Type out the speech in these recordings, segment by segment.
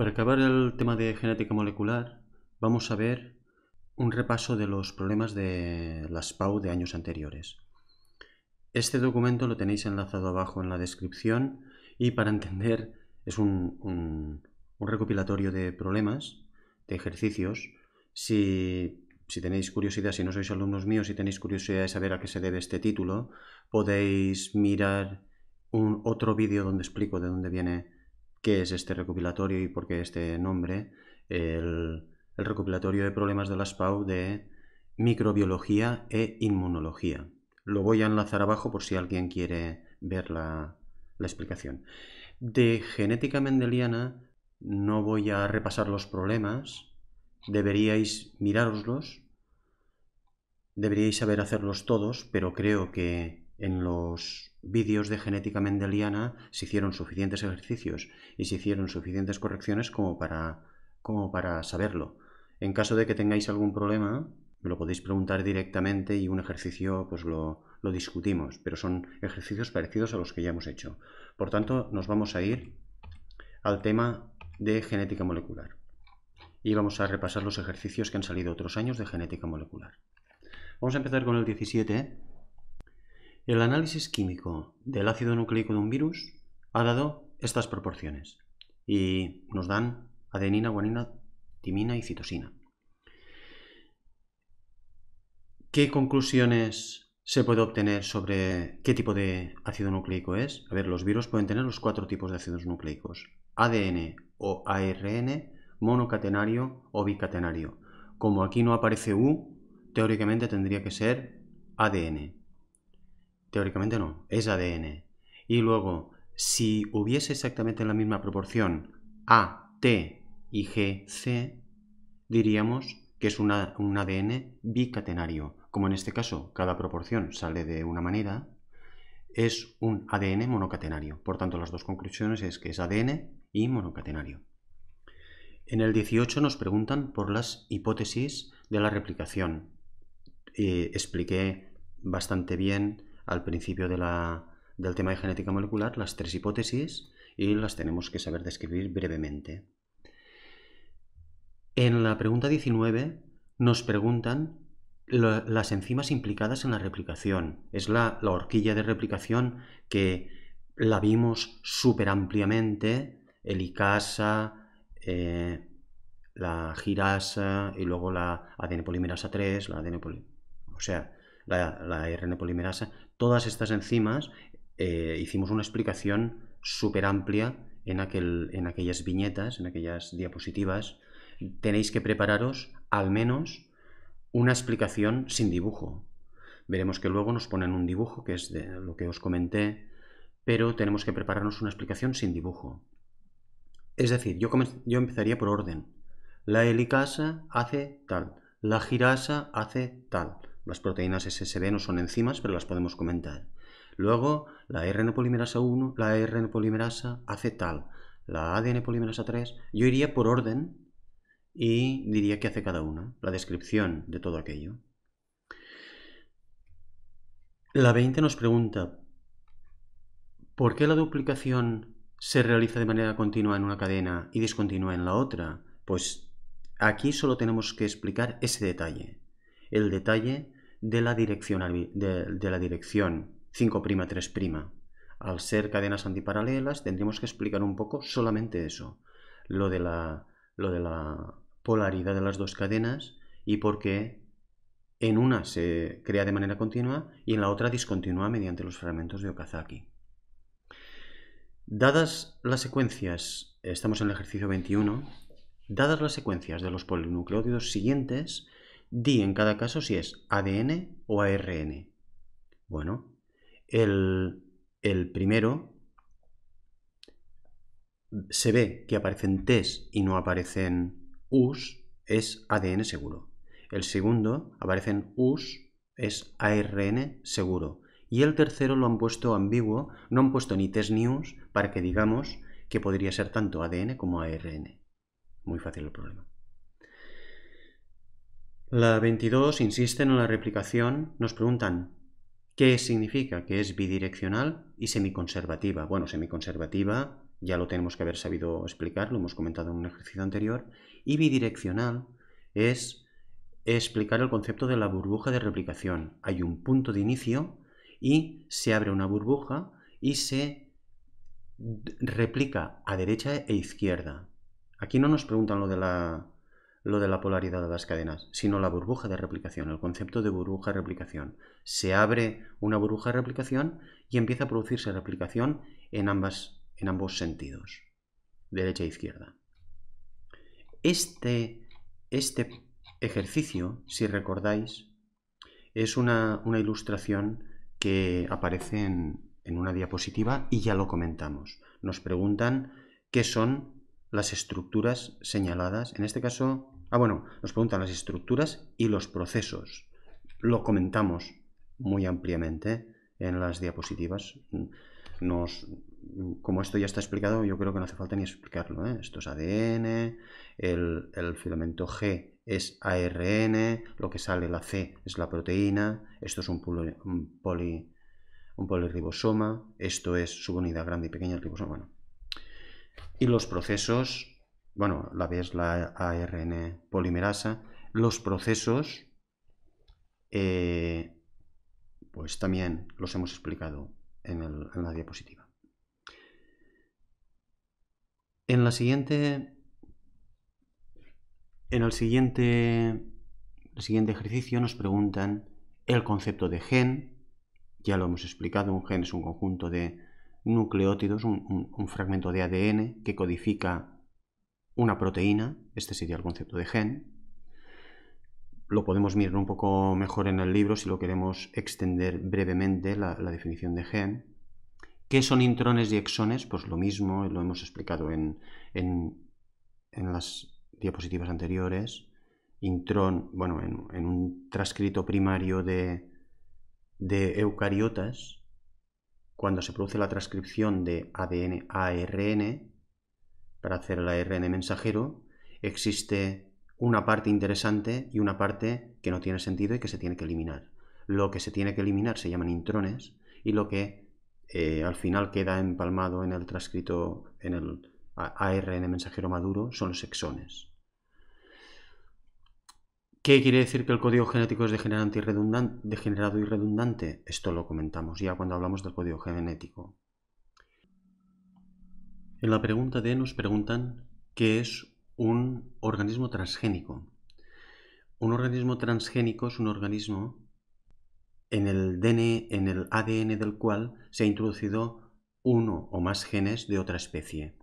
Para acabar el tema de genética molecular, vamos a ver un repaso de los problemas de las PAU de años anteriores. Este documento lo tenéis enlazado abajo en la descripción y para entender es un, recopilatorio de problemas, de ejercicios. Si, tenéis curiosidad, si no sois alumnos míos y tenéis curiosidad de saber a qué se debe este título, podéis mirar un otro vídeo donde explico de dónde viene qué es este recopilatorio y por qué este nombre, el, recopilatorio de problemas de las PAU de microbiología e inmunología. Lo voy a enlazar abajo por si alguien quiere ver la, la explicación. De genética mendeliana no voy a repasar los problemas, deberíais mirároslos, deberíais saber hacerlos todos, pero creo que en los vídeos de genética mendeliana se hicieron suficientes ejercicios y se hicieron suficientes correcciones como para, como para saberlo. En caso de que tengáis algún problema, me lo podéis preguntar directamente y un ejercicio pues lo, lo discutimos, pero son ejercicios parecidos a los que ya hemos hecho. Por tanto, nos vamos a ir al tema de genética molecular y vamos a repasar los ejercicios que han salido otros años de genética molecular. Vamos a empezar con el 17, el análisis químico del ácido nucleico de un virus ha dado estas proporciones y nos dan adenina, guanina, timina y citosina. ¿Qué conclusiones se puede obtener sobre qué tipo de ácido nucleico es? A ver, los virus pueden tener los cuatro tipos de ácidos nucleicos, ADN o ARN, monocatenario o bicatenario. Como aquí no aparece U, teóricamente tendría que ser ADN. Teóricamente no, es ADN. Y luego, si hubiese exactamente la misma proporción A, T y G, C, diríamos que es un ADN bicatenario. Como en este caso cada proporción sale de una manera, es un ADN monocatenario. Por tanto, las dos conclusiones es que es ADN y monocatenario. En el 18 nos preguntan por las hipótesis de la replicación. Eh, expliqué bastante bien al principio del tema de genética molecular las tres hipótesis y las tenemos que saber describir brevemente. En la pregunta 19 nos preguntan las enzimas implicadas en la replicación. Es la, horquilla de replicación que la vimos súper ampliamente, El ICASA, eh, la girasa y luego la ADN polimerasa 3, la o sea, la, la polimerasa, todas estas enzimas, eh, hicimos una explicación súper amplia en, aquel, en aquellas viñetas, en aquellas diapositivas. Tenéis que prepararos al menos una explicación sin dibujo. Veremos que luego nos ponen un dibujo, que es de lo que os comenté, pero tenemos que prepararnos una explicación sin dibujo. Es decir, yo, yo empezaría por orden. La helicasa hace tal, la girasa hace tal, las proteínas SSB no son enzimas, pero las podemos comentar. Luego, la RN polimerasa 1, la RN polimerasa hace tal, la ADN polimerasa 3. Yo iría por orden y diría qué hace cada una, la descripción de todo aquello. La 20 nos pregunta, ¿por qué la duplicación se realiza de manera continua en una cadena y discontinua en la otra? Pues aquí solo tenemos que explicar ese detalle el detalle de la dirección, de, la dirección 5', 3'. Al ser cadenas antiparalelas, tendremos que explicar un poco solamente eso, lo de la, lo de la polaridad de las dos cadenas y por qué en una se crea de manera continua y en la otra discontinua mediante los fragmentos de Okazaki. Dadas las secuencias, estamos en el ejercicio 21, dadas las secuencias de los polinucleótidos siguientes, di en cada caso si es ADN o ARN. Bueno, el, el primero se ve que aparecen TES y no aparecen U's, es ADN seguro. El segundo aparecen U's, es ARN seguro. Y el tercero lo han puesto ambiguo, no han puesto ni TES ni U's para que digamos que podría ser tanto ADN como ARN. Muy fácil el problema. La 22 insiste en la replicación, nos preguntan qué significa que es bidireccional y semiconservativa. Bueno, semiconservativa ya lo tenemos que haber sabido explicar, lo hemos comentado en un ejercicio anterior, y bidireccional es explicar el concepto de la burbuja de replicación. Hay un punto de inicio y se abre una burbuja y se replica a derecha e izquierda. Aquí no nos preguntan lo de la lo de la polaridad de las cadenas, sino la burbuja de replicación, el concepto de burbuja de replicación. Se abre una burbuja de replicación y empieza a producirse replicación en, ambas, en ambos sentidos, derecha e izquierda. Este, este ejercicio, si recordáis, es una, ilustración que aparece en, en una diapositiva y ya lo comentamos. Nos preguntan qué son las estructuras señaladas. En este caso, ah, bueno, nos preguntan las estructuras y los procesos. Lo comentamos muy ampliamente en las diapositivas. Nos, como esto ya está explicado, yo creo que no hace falta ni explicarlo. ¿eh? Esto es ADN, el, filamento G es ARN, lo que sale la C es la proteína, esto es un, poli, un, polirribosoma, esto es subunidad grande y pequeña del ribosoma. Y los procesos, bueno, la vez la ARN polimerasa, los procesos, eh, pues también los hemos explicado en, la diapositiva. En la siguiente. En el siguiente. El siguiente ejercicio nos preguntan el concepto de gen. Ya lo hemos explicado, un gen es un conjunto de nucleótidos, un, fragmento de ADN que codifica una proteína, este sería el concepto de gen, lo podemos mirar un poco mejor en el libro si lo queremos extender brevemente la, definición de gen. ¿Qué son intrones y exones? Pues lo mismo, lo hemos explicado en, las diapositivas anteriores. Intrón, bueno, en, un transcrito primario de eucariotas, cuando se produce la transcripción de ADN a ARN para hacer el ARN mensajero, existe una parte interesante y una parte que no tiene sentido y que se tiene que eliminar. Lo que se tiene que eliminar se llaman intrones y lo que eh, al final queda empalmado en el transcrito, en el ARN mensajero maduro, son los exones. ¿Qué quiere decir que el código genético es degenerado y redundante? Esto lo comentamos ya cuando hablamos del código genético. En la pregunta D nos preguntan qué es un organismo transgénico. Un organismo transgénico es un organismo en el en el ADN del cual se ha introducido uno o más genes de otra especie.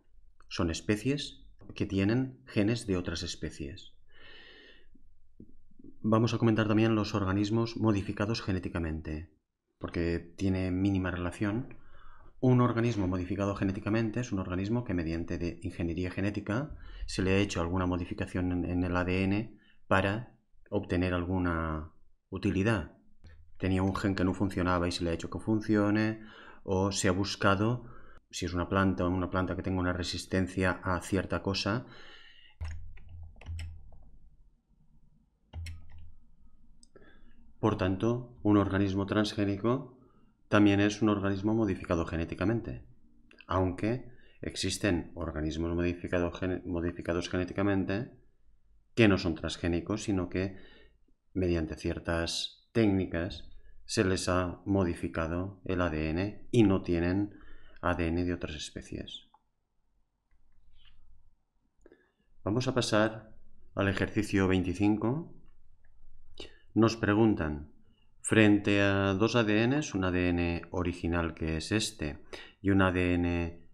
Son especies que tienen genes de otras especies vamos a comentar también los organismos modificados genéticamente, porque tiene mínima relación. Un organismo modificado genéticamente es un organismo que mediante ingeniería genética se le ha hecho alguna modificación en, en el ADN para obtener alguna utilidad. Tenía un gen que no funcionaba y se le ha hecho que funcione, o se ha buscado, si es una planta o una planta que tenga una resistencia a cierta cosa, Por tanto, un organismo transgénico también es un organismo modificado genéticamente, aunque existen organismos modificados genéticamente que no son transgénicos, sino que mediante ciertas técnicas se les ha modificado el ADN y no tienen ADN de otras especies. Vamos a pasar al ejercicio 25 nos preguntan, frente a dos ADNs, un ADN original que es este y un ADN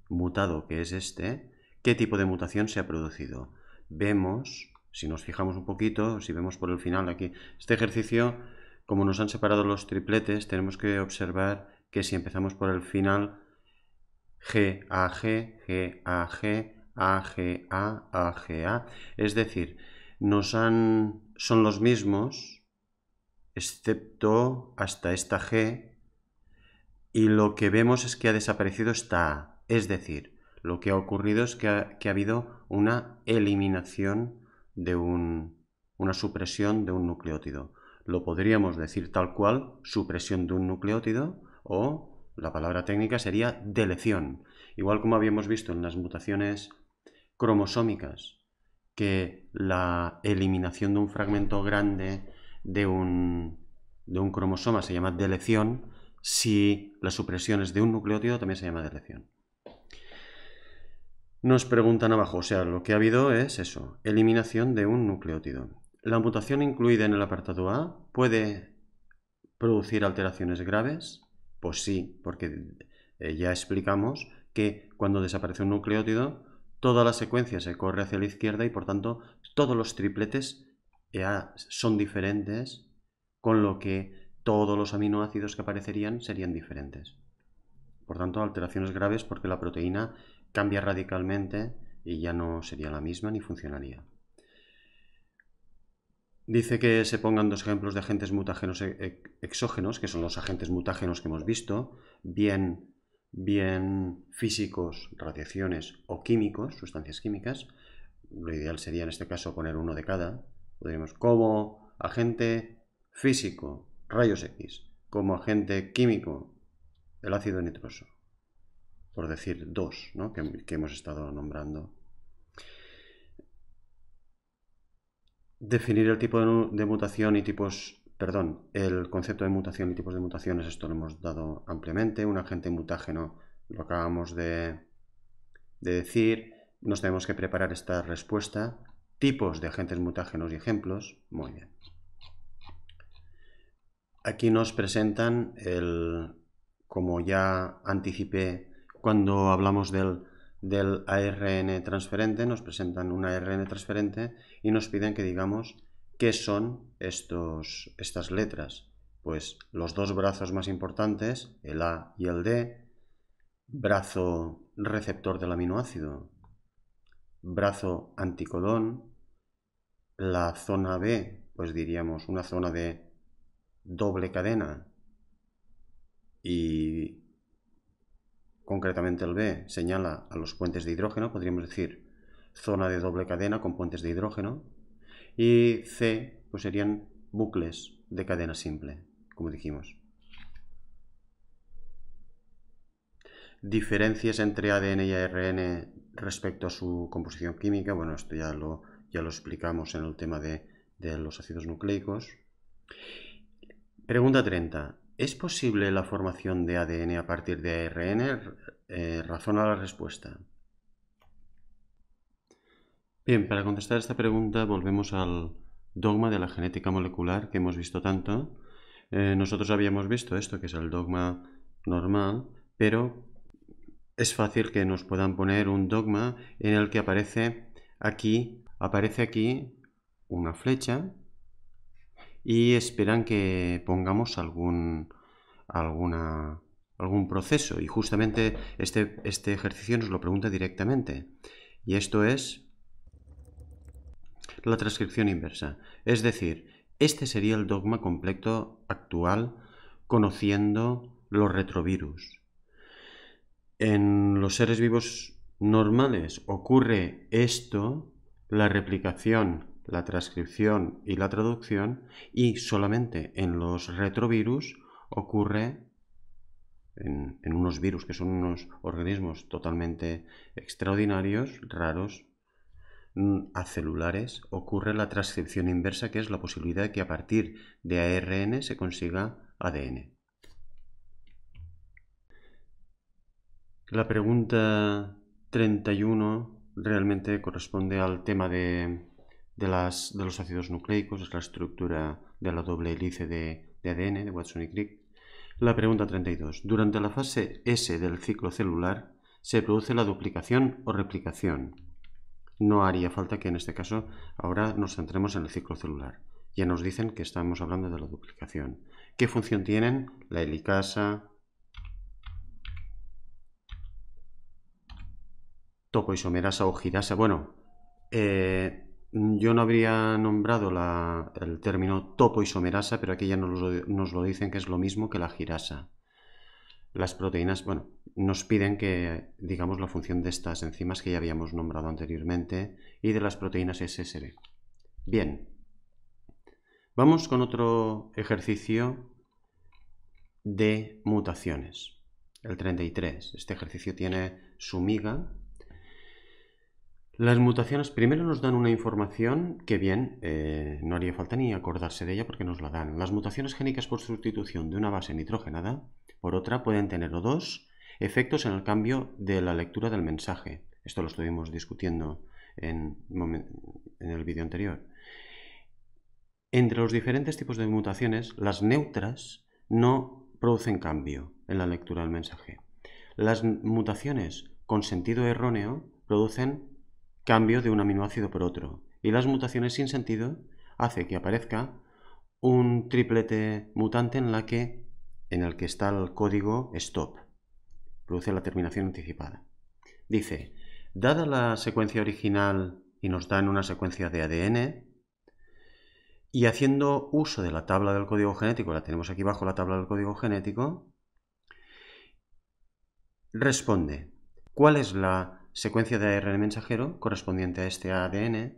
mutado que es este, ¿qué tipo de mutación se ha producido? Vemos, si nos fijamos un poquito, si vemos por el final aquí, este ejercicio, como nos han separado los tripletes, tenemos que observar que si empezamos por el final, G, A, G, G, es decir, nos han, son los mismos, excepto hasta esta G, y lo que vemos es que ha desaparecido esta A. Es decir, lo que ha ocurrido es que ha, habido una eliminación de un, una supresión de un nucleótido. Lo podríamos decir tal cual, supresión de un nucleótido, o la palabra técnica sería delección. Igual como habíamos visto en las mutaciones cromosómicas, que la eliminación de un fragmento grande de un, de un cromosoma se llama delección si la supresión es de un nucleótido también se llama delección. Nos preguntan abajo, o sea, lo que ha habido es eso, eliminación de un nucleótido. La mutación incluida en el apartado A puede producir alteraciones graves, pues sí, porque eh, ya explicamos que cuando desaparece un nucleótido, toda la secuencia se corre hacia la izquierda y por tanto todos los tripletes son diferentes, con lo que todos los aminoácidos que aparecerían serían diferentes. Por tanto, alteraciones graves porque la proteína cambia radicalmente y ya no sería la misma ni funcionaría. Dice que se pongan dos ejemplos de agentes mutágenos e-, e-, exógenos, que son los agentes mutágenos que hemos visto, bien, bien físicos, radiaciones o químicos, sustancias químicas. Lo ideal sería en este caso poner uno de cada, como agente físico, rayos X, como agente químico, el ácido nitroso. Por decir dos, ¿no? que, hemos estado nombrando. Definir el tipo de mutación y tipos perdón, el concepto de mutación y tipos de mutaciones, esto lo hemos dado ampliamente, un agente mutágeno lo acabamos de, de, decir, nos tenemos que preparar esta respuesta tipos de agentes mutágenos y ejemplos, muy bien. Aquí nos presentan el, como ya anticipé cuando hablamos del, ARN transferente, nos presentan un ARN transferente y nos piden que digamos qué son estos, estas letras. Pues los dos brazos más importantes, el A y el D, brazo receptor del aminoácido, brazo anticodón, la zona B, pues diríamos una zona de doble cadena y concretamente el B señala a los puentes de hidrógeno, podríamos decir zona de doble cadena con puentes de hidrógeno y C pues serían bucles de cadena simple, como dijimos. Diferencias entre ADN y ARN respecto a su composición química, bueno, esto ya lo ya lo explicamos en el tema de, los ácidos nucleicos. Pregunta 30. ¿Es posible la formación de ADN a partir de ARN? Eh, razona la respuesta. Bien, para contestar esta pregunta volvemos al dogma de la genética molecular que hemos visto tanto. Eh, nosotros habíamos visto esto, que es el dogma normal, pero es fácil que nos puedan poner un dogma en el que aparece aquí aparece aquí una flecha y esperan que pongamos algún, alguna, algún proceso. Y justamente este, este ejercicio nos lo pregunta directamente. Y esto es la transcripción inversa. Es decir, este sería el dogma completo actual conociendo los retrovirus. En los seres vivos normales ocurre esto la replicación, la transcripción y la traducción y solamente en los retrovirus ocurre en, unos virus que son unos organismos totalmente extraordinarios, raros, mm, acelulares, ocurre la transcripción inversa, que es la posibilidad de que a partir de ARN se consiga ADN. La pregunta 31 realmente corresponde al tema de, los ácidos nucleicos, es la estructura de la doble hélice de, de ADN de Watson y Crick. La pregunta 32. Durante la fase S del ciclo celular se produce la duplicación o replicación. No haría falta que en este caso ahora nos centremos en el ciclo celular. Ya nos dicen que estamos hablando de la duplicación. ¿Qué función tienen la helicasa, topoisomerasa o Girasa. Eh, bueno, eh, yo no habría nombrado el término topoisomerasa, pero aquí ya nos lo, nos lo, dicen que es lo mismo que la girasa. Las proteínas, bueno, nos piden que digamos la función de estas enzimas que ya habíamos nombrado anteriormente y de las proteínas SSB. Bien, vamos con otro ejercicio de mutaciones, el 33. Este ejercicio tiene su miga las mutaciones primero nos dan una información que bien, eh, no haría falta ni acordarse de ella porque nos la dan. Las mutaciones génicas por sustitución de una base nitrogenada por otra pueden tener o dos efectos en el cambio de la lectura del mensaje. Esto lo estuvimos discutiendo en, en el vídeo anterior. Entre los diferentes tipos de mutaciones, las neutras no producen cambio en la lectura del mensaje. Las mutaciones con sentido erróneo producen cambio de un aminoácido por otro. Y las mutaciones sin sentido hace que aparezca un triplete mutante en, la que, en el que está el código STOP. Produce la terminación anticipada. Dice, dada la secuencia original y nos dan una secuencia de ADN, y haciendo uso de la tabla del código genético, la tenemos aquí bajo la tabla del código genético, responde, ¿cuál es la secuencia de ARN mensajero correspondiente a este ADN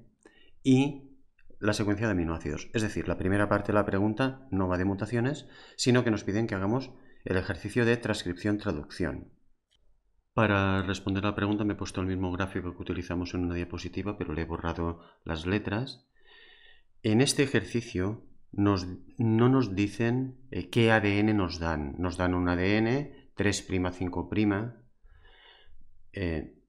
y la secuencia de aminoácidos. Es decir, la primera parte de la pregunta no va de mutaciones, sino que nos piden que hagamos el ejercicio de transcripción-traducción. Para responder a la pregunta me he puesto el mismo gráfico que utilizamos en una diapositiva, pero le he borrado las letras. En este ejercicio nos, no nos dicen eh, qué ADN nos dan. Nos dan un ADN 3'5',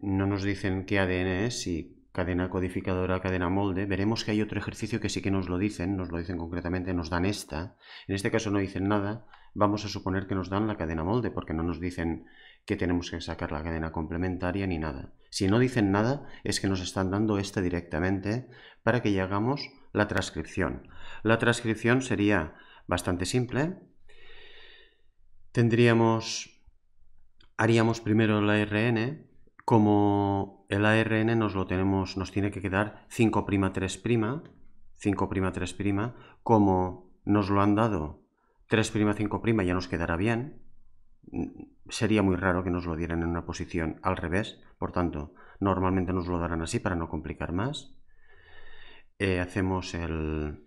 no nos dicen qué ADN es, si cadena codificadora, cadena molde. Veremos que hay otro ejercicio que sí que nos lo dicen, nos lo dicen concretamente, nos dan esta. En este caso no dicen nada, vamos a suponer que nos dan la cadena molde, porque no nos dicen que tenemos que sacar la cadena complementaria ni nada. Si no dicen nada, es que nos están dando esta directamente para que ya hagamos la transcripción. La transcripción sería bastante simple. Tendríamos, haríamos primero la RN, como el ARN nos lo tenemos, nos tiene que quedar 5'3', 5'3', como nos lo han dado 3', 5', ya nos quedará bien. Sería muy raro que nos lo dieran en una posición al revés, por tanto, normalmente nos lo darán así para no complicar más. Eh, hacemos el,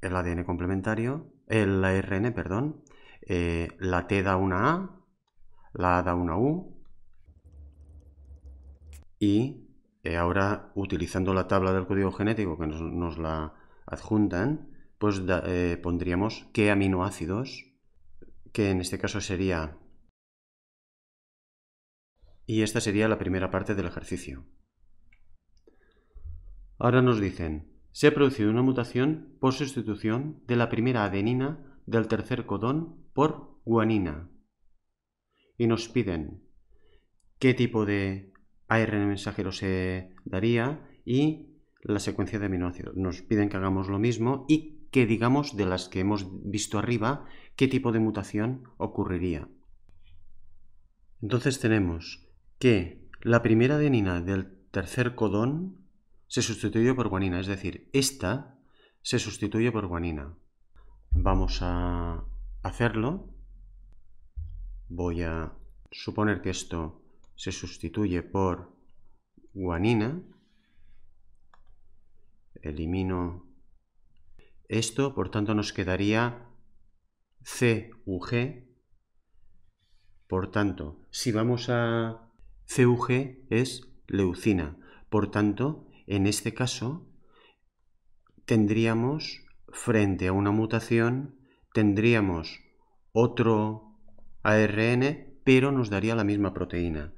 el, ADN complementario, el ARN, perdón, eh, la T da una A, la A da una U, y eh, ahora utilizando la tabla del código genético que nos, la adjuntan, pues eh, pondríamos qué aminoácidos, que en este caso sería... Y esta sería la primera parte del ejercicio. Ahora nos dicen, se ha producido una mutación por sustitución de la primera adenina del tercer codón por guanina. Y nos piden qué tipo de ARN mensajero se daría y la secuencia de aminoácidos. Nos piden que hagamos lo mismo y que digamos de las que hemos visto arriba qué tipo de mutación ocurriría. Entonces tenemos que la primera adenina del tercer codón se sustituye por guanina, es decir, esta se sustituye por guanina. Vamos a hacerlo. Voy a suponer que esto se sustituye por guanina. Elimino esto, por tanto nos quedaría CUG. Por tanto, si vamos a CUG es leucina. Por tanto, en este caso tendríamos, frente a una mutación, tendríamos otro ARN, pero nos daría la misma proteína.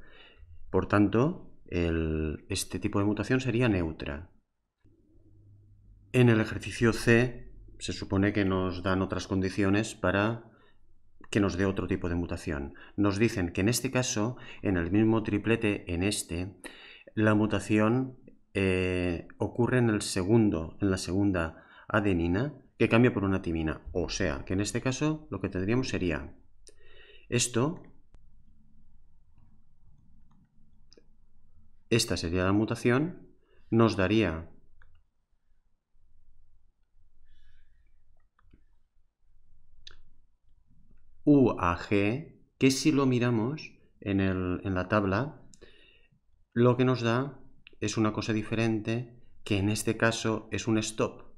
Por tanto, este tipo de mutación sería neutra. En el ejercicio C se supone que nos dan otras condiciones para que nos dé otro tipo de mutación. Nos dicen que en este caso, en el mismo triplete, en este, la mutación eh, ocurre en el segundo, en la segunda adenina, que cambia por una timina. O sea, que en este caso lo que tendríamos sería esto esta sería la mutación, nos daría UAG. que si lo miramos en, en la tabla, lo que nos da es una cosa diferente, que en este caso es un stop.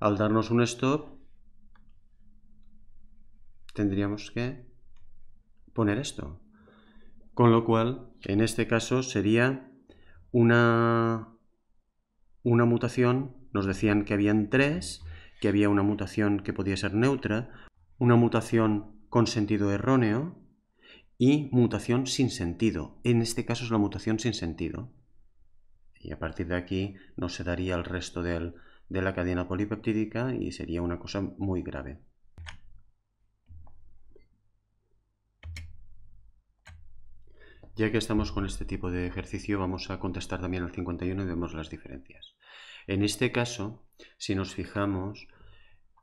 Al darnos un stop, tendríamos que poner esto. Con lo cual, en este caso sería una, una mutación, nos decían que habían tres, que había una mutación que podía ser neutra, una mutación con sentido erróneo y mutación sin sentido. En este caso es la mutación sin sentido. Y a partir de aquí no se daría el resto de la cadena polipeptídica y sería una cosa muy grave. Ya que estamos con este tipo de ejercicio, vamos a contestar también al 51 y vemos las diferencias. En este caso, si nos fijamos,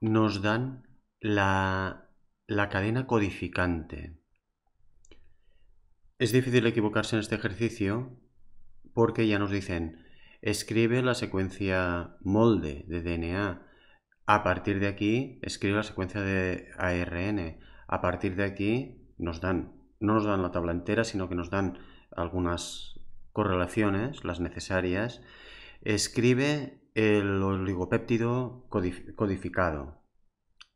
nos dan la, cadena codificante. Es difícil equivocarse en este ejercicio porque ya nos dicen, escribe la secuencia molde de DNA. A partir de aquí, escribe la secuencia de ARN. A partir de aquí, nos dan no nos dan la tabla entera, sino que nos dan algunas correlaciones, las necesarias, escribe el oligopéptido codificado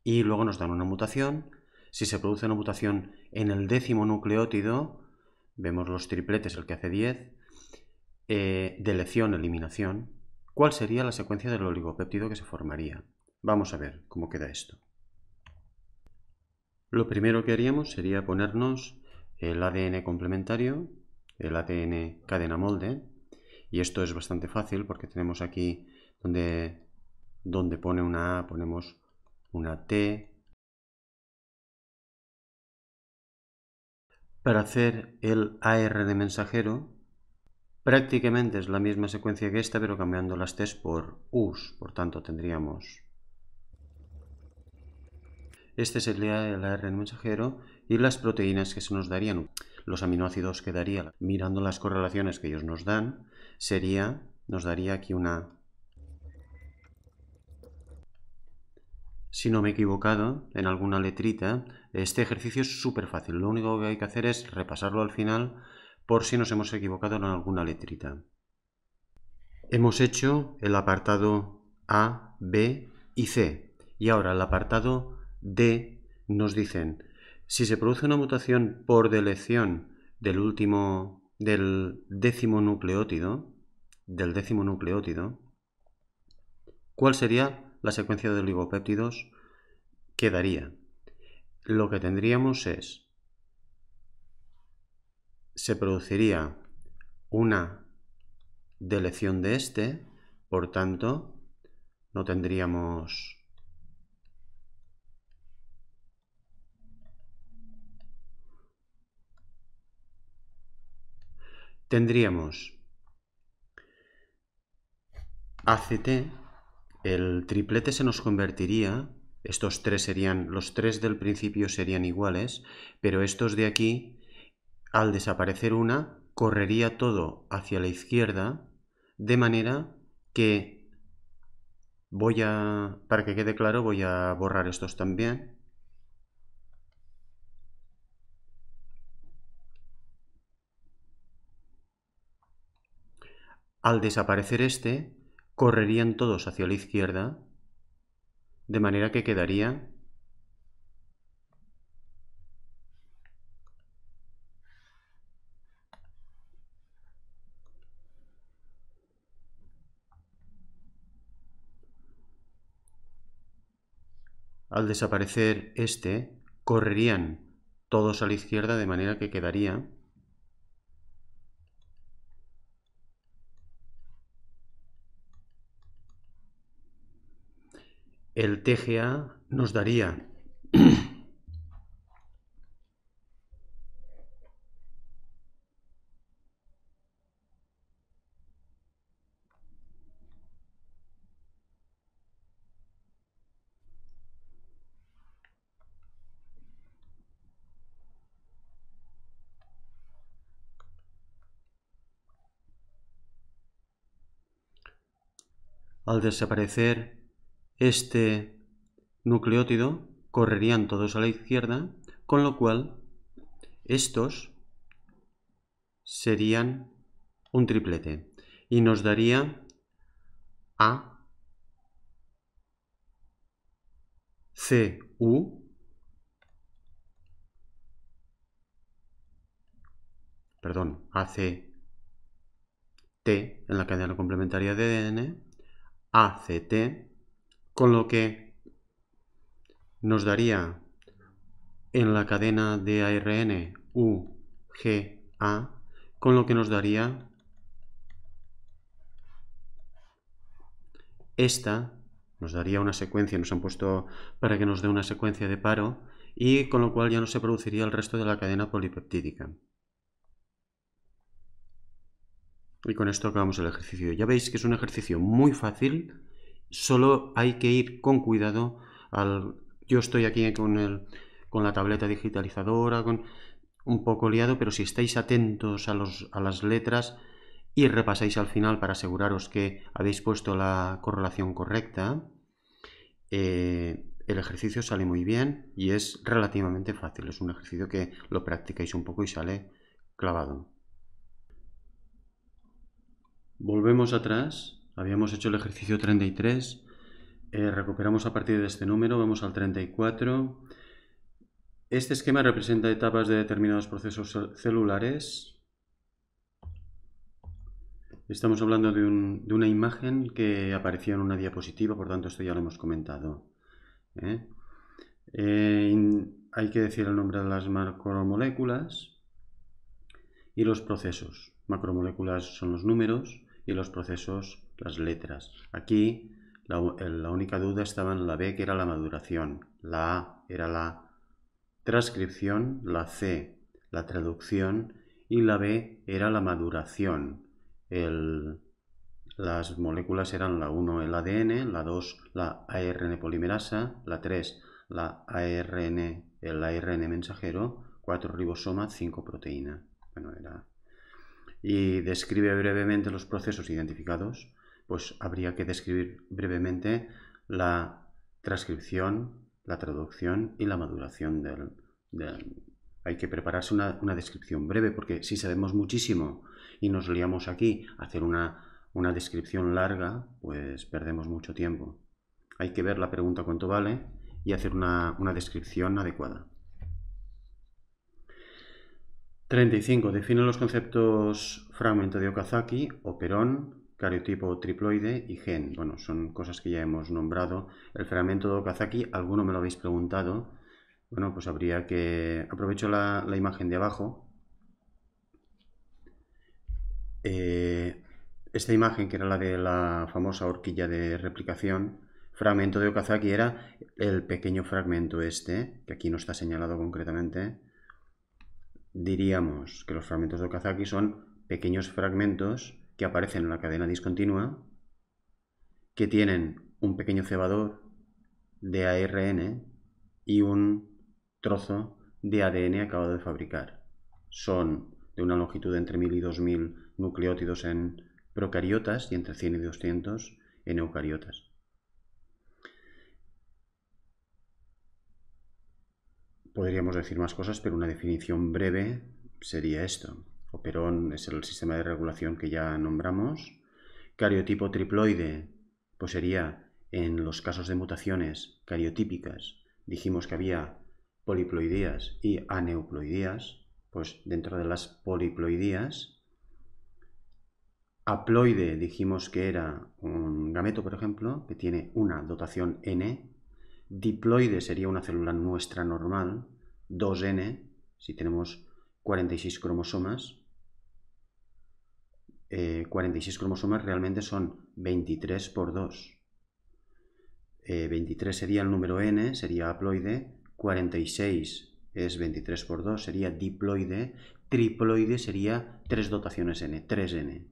y luego nos dan una mutación. Si se produce una mutación en el décimo nucleótido, vemos los tripletes, el que hace 10, eh, de elección eliminación, ¿cuál sería la secuencia del oligopéptido que se formaría? Vamos a ver cómo queda esto. Lo primero que haríamos sería ponernos el ADN complementario, el ADN cadena molde, y esto es bastante fácil porque tenemos aquí donde, donde pone una A, ponemos una T. Para hacer el AR de mensajero, prácticamente es la misma secuencia que esta, pero cambiando las T por U's, por tanto tendríamos... Este sería el AR de mensajero y las proteínas que se nos darían, los aminoácidos que daría, mirando las correlaciones que ellos nos dan, sería, nos daría aquí una... Si no me he equivocado en alguna letrita, este ejercicio es súper fácil. Lo único que hay que hacer es repasarlo al final por si nos hemos equivocado en alguna letrita. Hemos hecho el apartado A, B y C. Y ahora el apartado D nos dicen si se produce una mutación por delección del último, del décimo nucleótido, del décimo nucleótido, ¿cuál sería la secuencia de oligopéptidos que daría? Lo que tendríamos es, se produciría una delección de este, por tanto, no tendríamos tendríamos ACT, el triplete se nos convertiría, estos tres serían, los tres del principio serían iguales, pero estos de aquí, al desaparecer una, correría todo hacia la izquierda, de manera que voy a, para que quede claro, voy a borrar estos también, Al desaparecer este, correrían todos hacia la izquierda, de manera que quedaría Al desaparecer este, correrían todos a la izquierda de manera que quedaría el TGA nos daría al desaparecer este nucleótido correrían todos a la izquierda, con lo cual estos serían un triplete y nos daría A, C, U, perdón, C T en la cadena complementaria de ADN, T con lo que nos daría en la cadena de ARN UGA, con lo que nos daría esta, nos daría una secuencia, nos han puesto para que nos dé una secuencia de paro, y con lo cual ya no se produciría el resto de la cadena polipeptídica. Y con esto acabamos el ejercicio. Ya veis que es un ejercicio muy fácil, solo hay que ir con cuidado al... Yo estoy aquí con, la tableta digitalizadora, con un poco liado, pero si estáis atentos a, los, a las letras y repasáis al final para aseguraros que habéis puesto la correlación correcta, eh, el ejercicio sale muy bien y es relativamente fácil. Es un ejercicio que lo practicáis un poco y sale clavado. Volvemos atrás Habíamos hecho el ejercicio 33, eh, recuperamos a partir de este número, vamos al 34. Este esquema representa etapas de determinados procesos celulares. Estamos hablando de, una imagen que aparecía en una diapositiva, por tanto esto ya lo hemos comentado. ¿eh? Eh, hay que decir el nombre de las macromoléculas y los procesos. Macromoléculas son los números y los procesos las letras. Aquí la, única duda estaba en la B, que era la maduración. La A era la transcripción, la C, la traducción y la B era la maduración. las moléculas eran la 1, el ADN, la 2, la ARN polimerasa, la 3, la ARN, el ARN mensajero, 4 ribosoma, 5 proteína. Bueno, era... Y describe brevemente los procesos identificados pues habría que describir brevemente la transcripción, la traducción y la maduración del... hay que prepararse una, descripción breve porque si sabemos muchísimo y nos liamos aquí hacer una, descripción larga, pues perdemos mucho tiempo. Hay que ver la pregunta cuánto vale y hacer una, una descripción adecuada. 35. Define los conceptos fragmento de Okazaki, o Perón cariotipo triploide y gen. Bueno, son cosas que ya hemos nombrado. El fragmento de Okazaki, alguno me lo habéis preguntado. Bueno, pues habría que... Aprovecho la, imagen de abajo. Eh, esta imagen, que era la de la famosa horquilla de replicación, fragmento de Okazaki era el pequeño fragmento este, que aquí no está señalado concretamente. Diríamos que los fragmentos de Okazaki son pequeños fragmentos que aparecen en la cadena discontinua, que tienen un pequeño cebador de ARN y un trozo de ADN acabado de fabricar. Son de una longitud de entre 1000 y 2000 nucleótidos en procariotas y entre 100 y 200 en eucariotas. Podríamos decir más cosas, pero una definición breve sería esto. Operón es el sistema de regulación que ya nombramos. Cariotipo triploide, pues sería en los casos de mutaciones cariotípicas. Dijimos que había poliploidías y aneuploidías, pues dentro de las poliploidías. Haploide dijimos que era un gameto, por ejemplo, que tiene una dotación N. Diploide sería una célula nuestra normal, 2N, si tenemos 46 cromosomas. 46 eh, cromosomas realmente son 23 por 2. 23 eh, sería el número n, sería haploide. 46 es 23 por 2, sería diploide. Triploide sería 3 dotaciones n, 3n.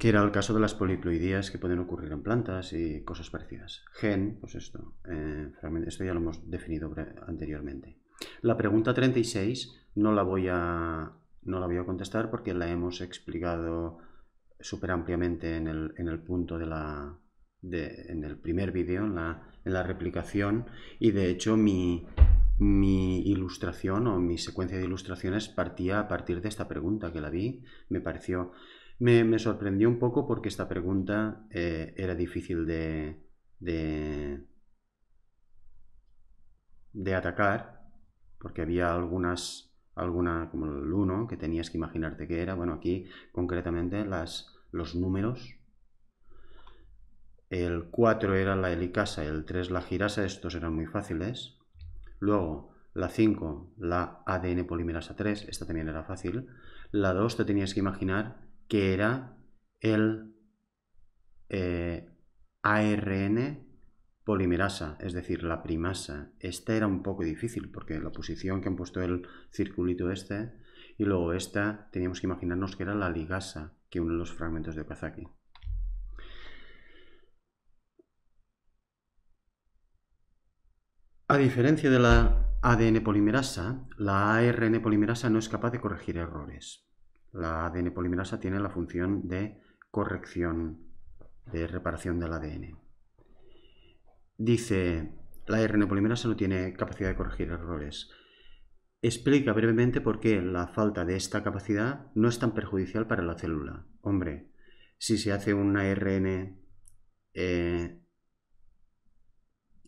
Que era el caso de las poliploidías que pueden ocurrir en plantas y cosas parecidas. Gen, pues esto, eh, esto ya lo hemos definido anteriormente. La pregunta 36 no la voy a, no la voy a contestar porque la hemos explicado súper ampliamente en el, en el, punto de la... De, en el primer vídeo, en la, en la replicación, y de hecho mi, mi ilustración o mi secuencia de ilustraciones partía a partir de esta pregunta que la vi, me pareció, me, sorprendió un poco porque esta pregunta eh, era difícil de, de, de atacar porque había algunas, alguna, como el 1, que tenías que imaginarte que era. Bueno, aquí concretamente las, los números. El 4 era la helicasa, el 3 la girasa, estos eran muy fáciles. Luego, la 5, la ADN polimerasa 3, esta también era fácil. La 2 te tenías que imaginar que era el eh, ARN polimerasa, es decir, la primasa. Esta era un poco difícil porque la posición que han puesto el circulito este y luego esta teníamos que imaginarnos que era la ligasa que une los fragmentos de Okazaki. A diferencia de la ADN polimerasa, la ARN polimerasa no es capaz de corregir errores. La ADN polimerasa tiene la función de corrección, de reparación del ADN. Dice, la RNA polimerasa no tiene capacidad de corregir errores. Explica brevemente por qué la falta de esta capacidad no es tan perjudicial para la célula. Hombre, si se hace un ARN eh,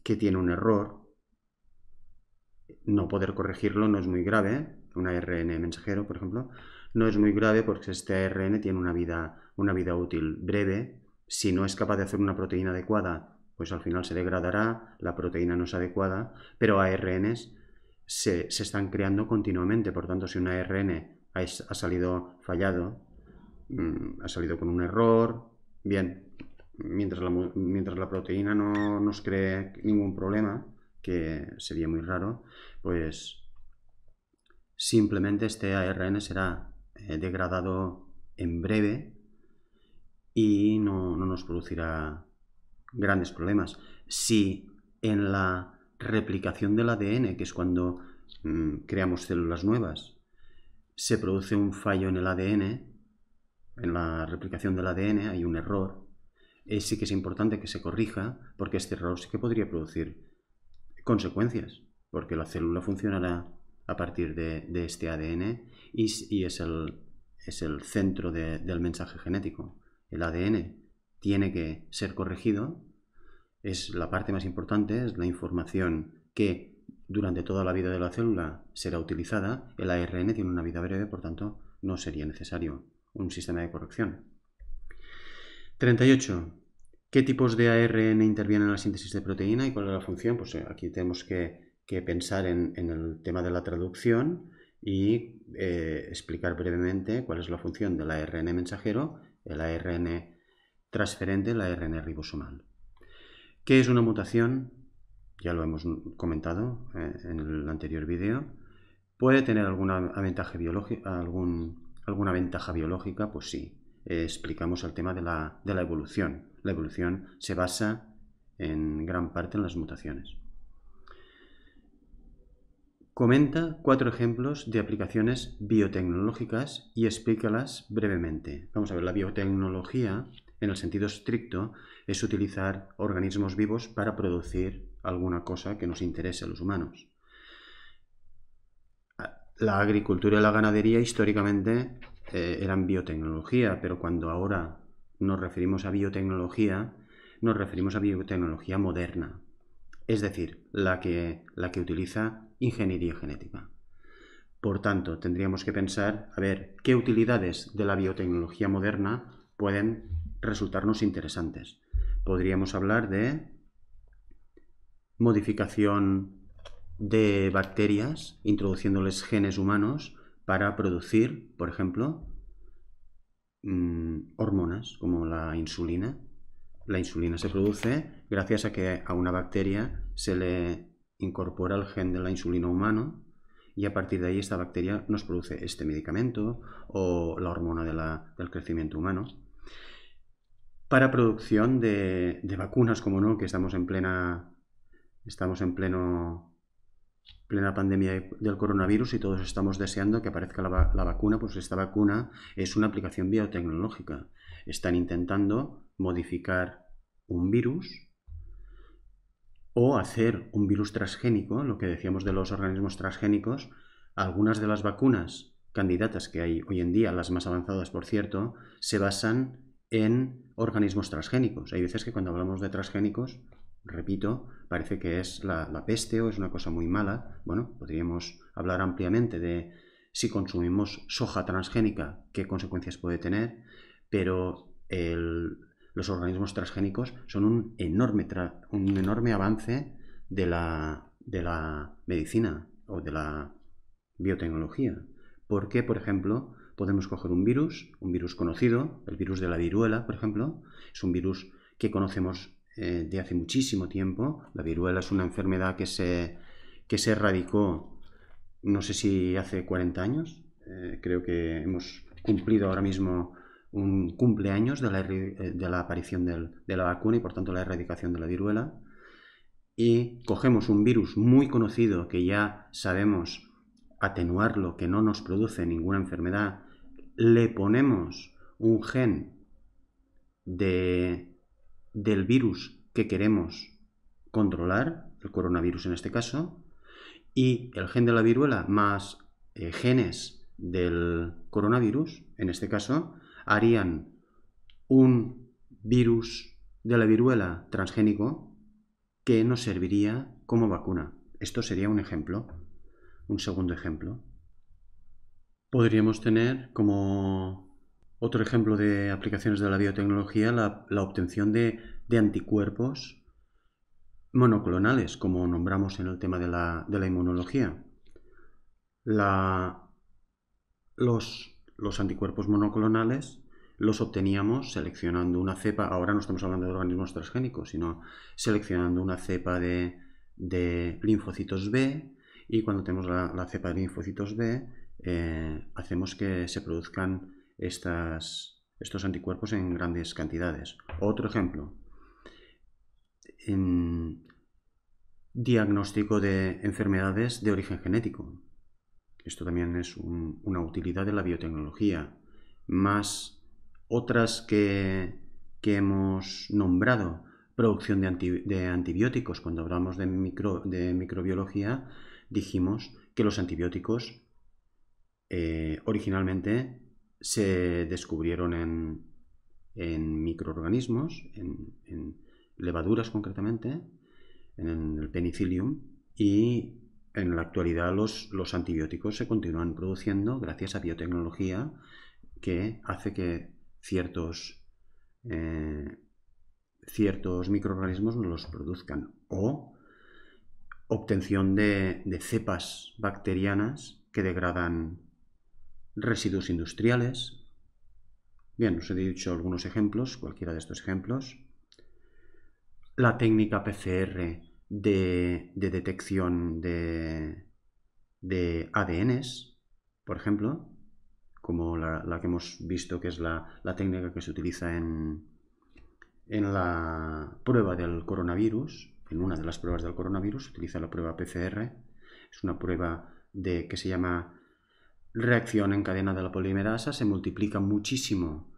que tiene un error, no poder corregirlo no es muy grave, un ARN mensajero, por ejemplo, no es muy grave porque este ARN tiene una vida útil breve. Si no es capaz de hacer una proteína adecuada pues al final se degradará, la proteína no es adecuada, pero ARNs se, se están creando continuamente, por tanto si un ARN ha, salido fallado, mm, ha salido con un error, bien, mientras la, mientras la proteína no nos cree ningún problema, que sería muy raro, pues simplemente este ARN será eh, degradado en breve y no, no nos producirá grandes problemas. Si en la replicación del ADN, que es cuando mm, creamos células nuevas, se produce un fallo en el ADN, en la replicación del ADN hay un error, eh, sí que es importante que se corrija, porque este error sí que podría producir consecuencias, porque la célula funcionará a partir de, este ADN y, es, el, es el centro del mensaje genético, el ADN tiene que ser corregido, es la parte más importante, es la información que durante toda la vida de la célula será utilizada. El ARN tiene una vida breve, por tanto, no sería necesario un sistema de corrección. 38. ¿Qué tipos de ARN intervienen en la síntesis de proteína y cuál es la función? Pues eh, aquí tenemos que, pensar en, el tema de la traducción y eh, explicar brevemente cuál es la función del ARN mensajero, el ARN transferente la RNA ribosomal. ¿Qué es una mutación? Ya lo hemos comentado eh, en el anterior vídeo. ¿Puede tener alguna ventaja, algún, alguna ventaja biológica? Pues sí. Eh, explicamos el tema de la, de la evolución. La evolución se basa en gran parte en las mutaciones. Comenta cuatro ejemplos de aplicaciones biotecnológicas y explícalas brevemente. Vamos a ver, la biotecnología en el sentido estricto, es utilizar organismos vivos para producir alguna cosa que nos interese a los humanos. La agricultura y la ganadería históricamente eh, eran biotecnología, pero cuando ahora nos referimos a biotecnología, nos referimos a biotecnología moderna, es decir, la que, la que utiliza ingeniería genética. Por tanto, tendríamos que pensar, a ver, qué utilidades de la biotecnología moderna pueden resultarnos interesantes. Podríamos hablar de modificación de bacterias, introduciéndoles genes humanos para producir, por ejemplo, mm, hormonas como la insulina. La insulina se produce gracias a que a una bacteria se le incorpora el gen de la insulina humano y a partir de ahí esta bacteria nos produce este medicamento o la hormona del crecimiento humano para producción de, vacunas, como no, que estamos en plena, estamos en pleno, plena pandemia del coronavirus y todos estamos deseando que aparezca la, la vacuna, pues esta vacuna es una aplicación biotecnológica. Están intentando modificar un virus o hacer un virus transgénico, lo que decíamos de los organismos transgénicos, algunas de las vacunas candidatas que hay hoy en día, las más avanzadas por cierto, se basan en organismos transgénicos. Hay veces que cuando hablamos de transgénicos, repito, parece que es la, peste o es una cosa muy mala. Bueno, podríamos hablar ampliamente de si consumimos soja transgénica, qué consecuencias puede tener, pero los organismos transgénicos son un enorme, un enorme avance de la, de la medicina o de la biotecnología. Porque, por ejemplo, podemos coger un virus, un virus conocido, el virus de la viruela, por ejemplo, es un virus que conocemos eh, de hace muchísimo tiempo. La viruela es una enfermedad que se, que se erradicó, no sé si hace 40 años, eh, creo que hemos cumplido ahora mismo un cumpleaños de la, eh, aparición de la vacuna y por tanto la erradicación de la viruela. Y cogemos un virus muy conocido que ya sabemos atenuarlo, que no nos produce ninguna enfermedad le ponemos un gen del virus que queremos controlar, el coronavirus en este caso, y el gen de la viruela más eh, genes del coronavirus, en este caso, harían un virus de la viruela transgénico que nos serviría como vacuna. Esto sería un ejemplo, un segundo ejemplo. Podríamos tener como otro ejemplo de aplicaciones de la biotecnología la, obtención de, anticuerpos monoclonales, como nombramos en el tema de la, inmunología. los, anticuerpos monoclonales los obteníamos seleccionando una cepa, ahora no estamos hablando de organismos transgénicos, sino seleccionando una cepa de, linfocitos B y cuando tenemos la, cepa de linfocitos B eh, hacemos que se produzcan estos anticuerpos en grandes cantidades. Otro ejemplo, diagnóstico de enfermedades de origen genético. Esto también es una utilidad de la biotecnología, más otras que, hemos nombrado, producción de, antibióticos. Cuando hablamos de microbiología, dijimos que los antibióticos eh, originalmente se descubrieron en, microorganismos, en, levaduras concretamente, en el penicillium, y en la actualidad los, antibióticos se continúan produciendo gracias a biotecnología que hace que ciertos, eh, ciertos microorganismos no los produzcan o obtención de cepas bacterianas que degradan residuos industriales. Bien, os he dicho algunos ejemplos, cualquiera de estos ejemplos. La técnica PCR de, detección de, de, ADNs, por ejemplo, como la, que hemos visto que es la, técnica que se utiliza en, en la prueba del coronavirus, en una de las pruebas del coronavirus, se utiliza la prueba PCR. Es una prueba de, que se llama reacción en cadena de la polimerasa, se multiplica muchísimo.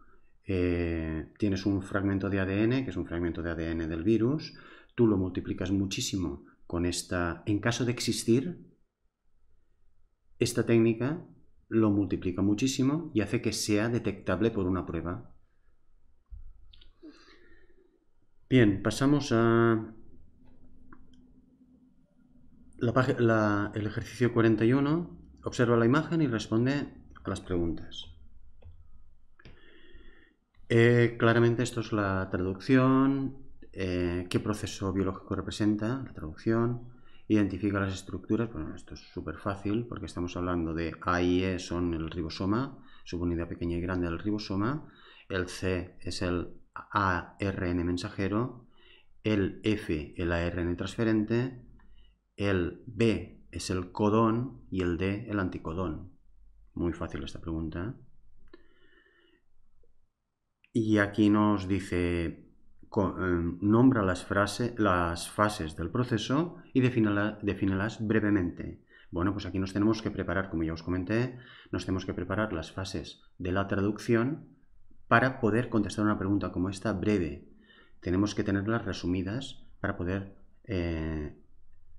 Eh, tienes un fragmento de ADN, que es un fragmento de ADN del virus, tú lo multiplicas muchísimo con esta, en caso de existir, esta técnica lo multiplica muchísimo y hace que sea detectable por una prueba. Bien, pasamos a la, el ejercicio 41. Observa la imagen y responde a las preguntas. Eh, claramente esto es la traducción, eh, qué proceso biológico representa la traducción, identifica las estructuras, bueno, esto es súper fácil porque estamos hablando de A y E son el ribosoma, subunidad pequeña y grande del ribosoma, el C es el ARN mensajero, el F el ARN transferente, el B es el codón y el D el anticodón. Muy fácil esta pregunta. Y aquí nos dice, em, nombra las, las fases del proceso y defínelas brevemente. Bueno, pues aquí nos tenemos que preparar, como ya os comenté, nos tenemos que preparar las fases de la traducción para poder contestar una pregunta como esta breve. Tenemos que tenerlas resumidas para poder eh,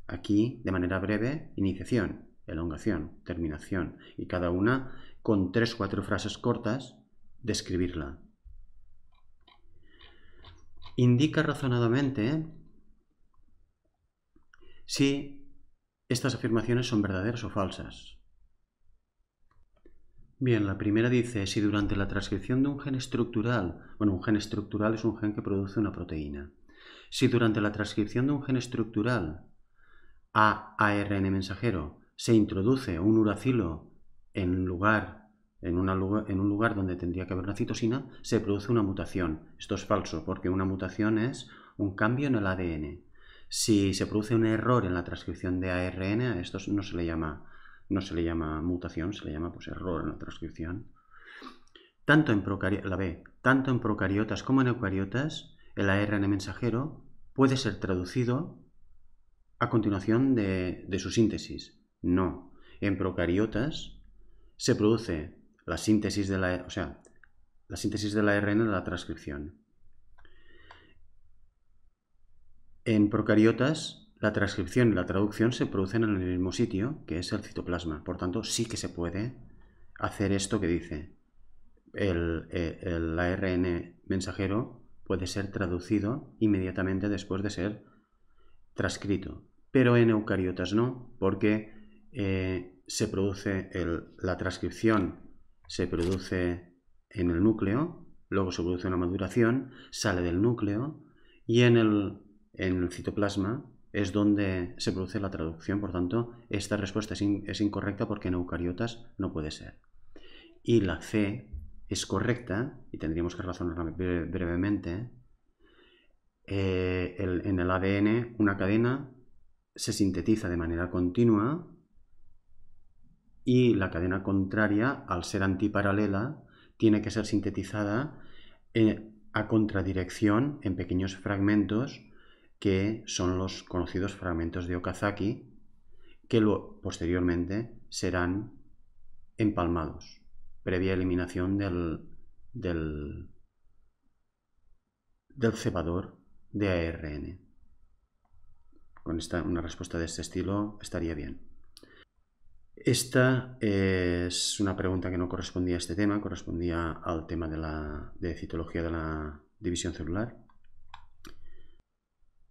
Aquí, de manera breve, iniciación, elongación, terminación, y cada una con tres o cuatro frases cortas, describirla. Indica razonadamente si estas afirmaciones son verdaderas o falsas. Bien, la primera dice, si durante la transcripción de un gen estructural, bueno, un gen estructural es un gen que produce una proteína, si durante la transcripción de un gen estructural a ARN mensajero se introduce un uracilo en lugar en, en, un lugar donde tendría que haber una citosina, se produce una mutación. Esto es falso, porque una mutación es un cambio en el ADN. Si se produce un error en la transcripción de ARN, a esto no se le llama, no se le llama mutación, se le llama pues, error en la transcripción. Tanto en, la B, tanto en procariotas como en eucariotas, el ARN mensajero puede ser traducido a continuación de, su síntesis. No. En procariotas se produce la síntesis de la, o sea, la síntesis del ARN de la transcripción. En procariotas, la transcripción y la traducción se producen en el mismo sitio, que es el citoplasma. Por tanto, sí que se puede hacer esto que dice. El, eh, el ARN mensajero puede ser traducido inmediatamente después de ser transcrito, pero en eucariotas no, porque eh, se produce la transcripción, se produce en el núcleo, luego se produce una maduración, sale del núcleo y en el, citoplasma es donde se produce la traducción, por tanto, esta respuesta es, es incorrecta porque en eucariotas no puede ser. Y la C es correcta, y tendríamos que razonarla brevemente, eh, en el ADN una cadena se sintetiza de manera continua y la cadena contraria, al ser antiparalela, tiene que ser sintetizada eh, a contradirección en pequeños fragmentos que son los conocidos fragmentos de Okazaki, que posteriormente serán empalmados, previa eliminación del, del, del cebador de ARN. Con esta, una respuesta de este estilo estaría bien. Esta es una pregunta que no correspondía a este tema, correspondía al tema de la citología de la división celular.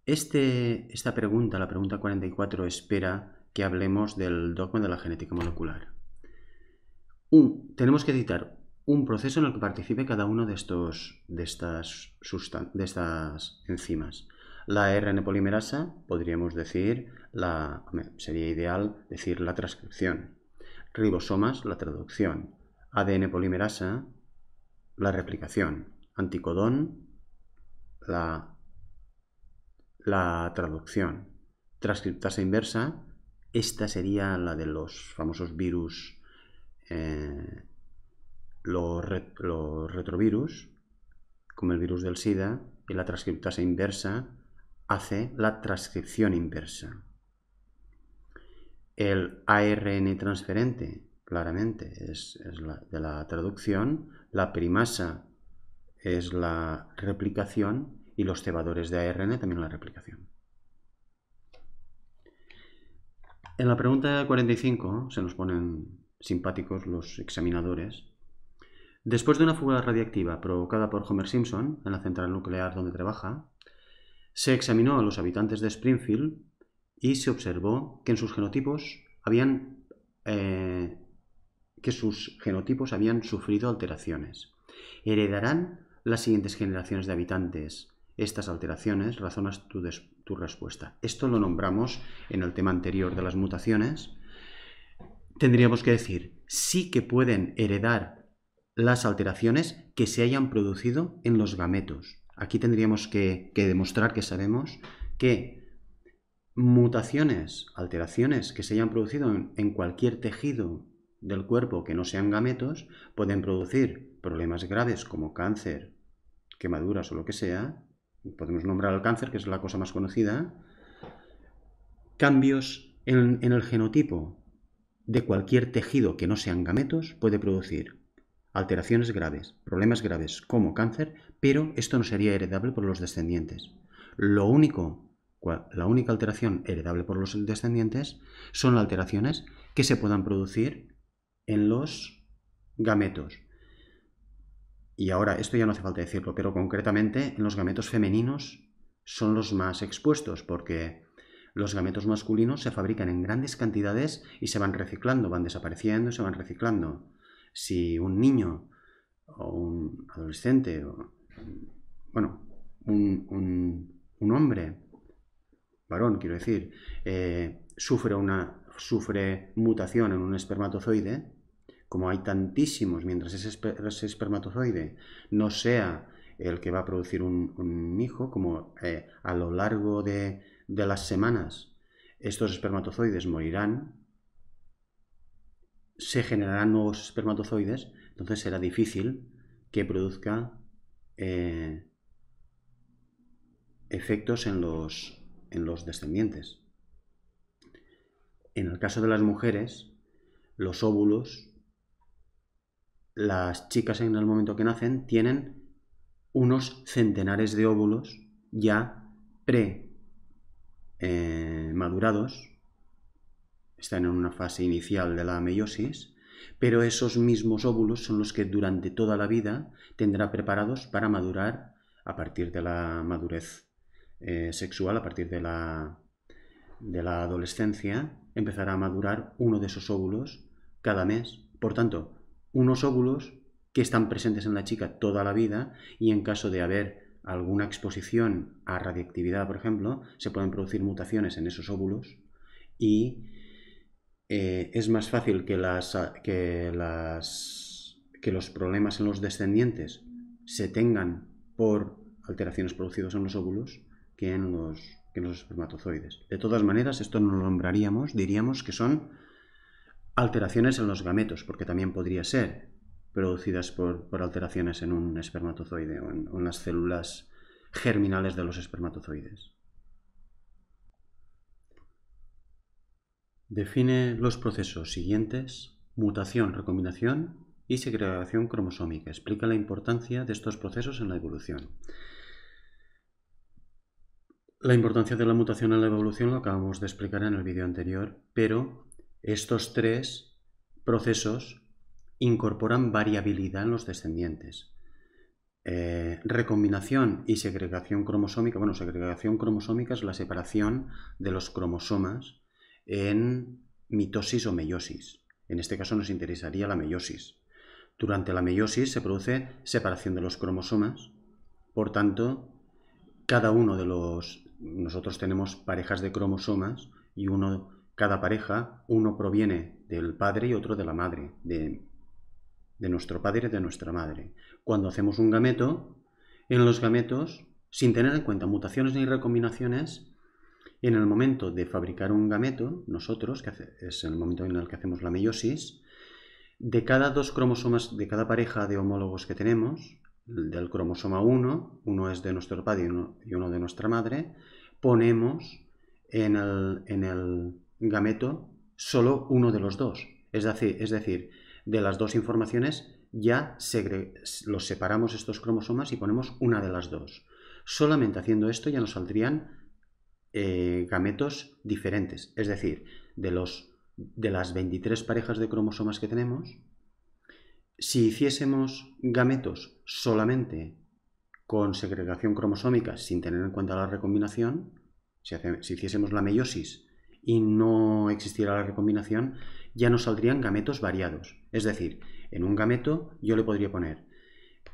Este, esta pregunta, la pregunta 44, espera que hablemos del dogma de la genética molecular. tenemos que citar un proceso en el que participe cada uno de, estos, de, estas, estas enzimas. La RN polimerasa, podríamos decir, la, sería ideal decir la transcripción. Ribosomas, la traducción. ADN polimerasa, la replicación. Anticodón, la, la traducción. Transcriptasa inversa, esta sería la de los famosos virus. Eh, los, retrovirus, como el virus del SIDA, y la transcriptasa inversa hace la transcripción inversa. El ARN transferente, claramente, es, es la, de la traducción, la primasa es la replicación y los cebadores de ARN también la replicación. En la pregunta 45 se nos ponen simpáticos los examinadores Después de una fuga radiactiva provocada por Homer Simpson en la central nuclear donde trabaja, se examinó a los habitantes de Springfield y se observó que en sus genotipos habían eh, que sus genotipos habían sufrido alteraciones. Heredarán las siguientes generaciones de habitantes estas alteraciones, razonas tu respuesta. Esto lo nombramos en el tema anterior de las mutaciones. Tendríamos que decir, sí que pueden heredar las alteraciones que se hayan producido en los gametos. Aquí tendríamos que, demostrar que sabemos que mutaciones, alteraciones que se hayan producido en, cualquier tejido del cuerpo que no sean gametos pueden producir problemas graves como cáncer, quemaduras o lo que sea, podemos nombrar al cáncer, que es la cosa más conocida, cambios en, en, el genotipo de cualquier tejido que no sean gametos puede producir alteraciones graves, problemas graves como cáncer, pero esto no sería heredable por los descendientes. Lo único, la única alteración heredable por los descendientes son alteraciones que se puedan producir en los gametos. Y ahora, esto ya no hace falta decirlo, pero concretamente en los gametos femeninos son los más expuestos porque los gametos masculinos se fabrican en grandes cantidades y se van reciclando, van desapareciendo se van reciclando si un niño o un adolescente, o, bueno, un, hombre, varón quiero decir, eh, sufre, una, sufre mutación en un espermatozoide, como hay tantísimos, mientras ese, espermatozoide no sea el que va a producir un, hijo, como eh, a lo largo de, de las semanas estos espermatozoides morirán, se generarán nuevos espermatozoides, entonces será difícil que produzca eh, efectos en los, descendientes. En el caso de las mujeres, los óvulos, las chicas en el momento que nacen tienen unos centenares de óvulos ya pre eh, madurados están en una fase inicial de la meiosis, pero esos mismos óvulos son los que durante toda la vida tendrá preparados para madurar a partir de la madurez eh, sexual, a partir de la, de la adolescencia, empezará a madurar uno de esos óvulos cada mes. Por tanto, unos óvulos que están presentes en la chica toda la vida y en caso de haber alguna exposición a radiactividad, por ejemplo, se pueden producir mutaciones en esos óvulos y eh, es más fácil que, las, ah, que, las, que los problemas en los descendientes se tengan por alteraciones producidas en los óvulos que en los, los espermatozoides. De todas maneras, esto no lo nombraríamos, diríamos que son alteraciones en los gametos, porque también podría ser producidas por, alteraciones en un espermatozoide o en las células germinales de los espermatozoides. Define los procesos siguientes, mutación, recombinación y segregación cromosómica. Explica la importancia de estos procesos en la evolución. La importancia de la mutación en la evolución lo acabamos de explicar en el vídeo anterior, pero estos tres procesos incorporan variabilidad en los descendientes. Eh, recombinación y segregación cromosómica. Bueno, segregación cromosómica es la separación de los cromosomas en mitosis o meiosis. En este caso nos interesaría la meiosis. Durante la meiosis se produce separación de los cromosomas, por tanto, cada uno de los... Nosotros tenemos parejas de cromosomas y uno, cada pareja, uno proviene del padre y otro de la madre, de, de nuestro padre y de nuestra madre. Cuando hacemos un gameto, en los gametos, sin tener en cuenta mutaciones ni recombinaciones, en el momento de fabricar un gameto, nosotros, que es el momento en el que hacemos la meiosis, de cada dos cromosomas, de cada pareja de homólogos que tenemos, del cromosoma 1, uno es de nuestro padre y uno, de nuestra madre, ponemos en el, en el, gameto solo uno de los dos. Es decir, es decir de las dos informaciones ya los separamos estos cromosomas y ponemos una de las dos. Solamente haciendo esto ya nos saldrían eh, gametos diferentes. Es decir, de, los, de las 23 parejas de cromosomas que tenemos, si hiciésemos gametos solamente con segregación cromosómica sin tener en cuenta la recombinación, si, si, hiciésemos la meiosis y no existiera la recombinación, ya nos saldrían gametos variados. Es decir, en un gameto yo le podría poner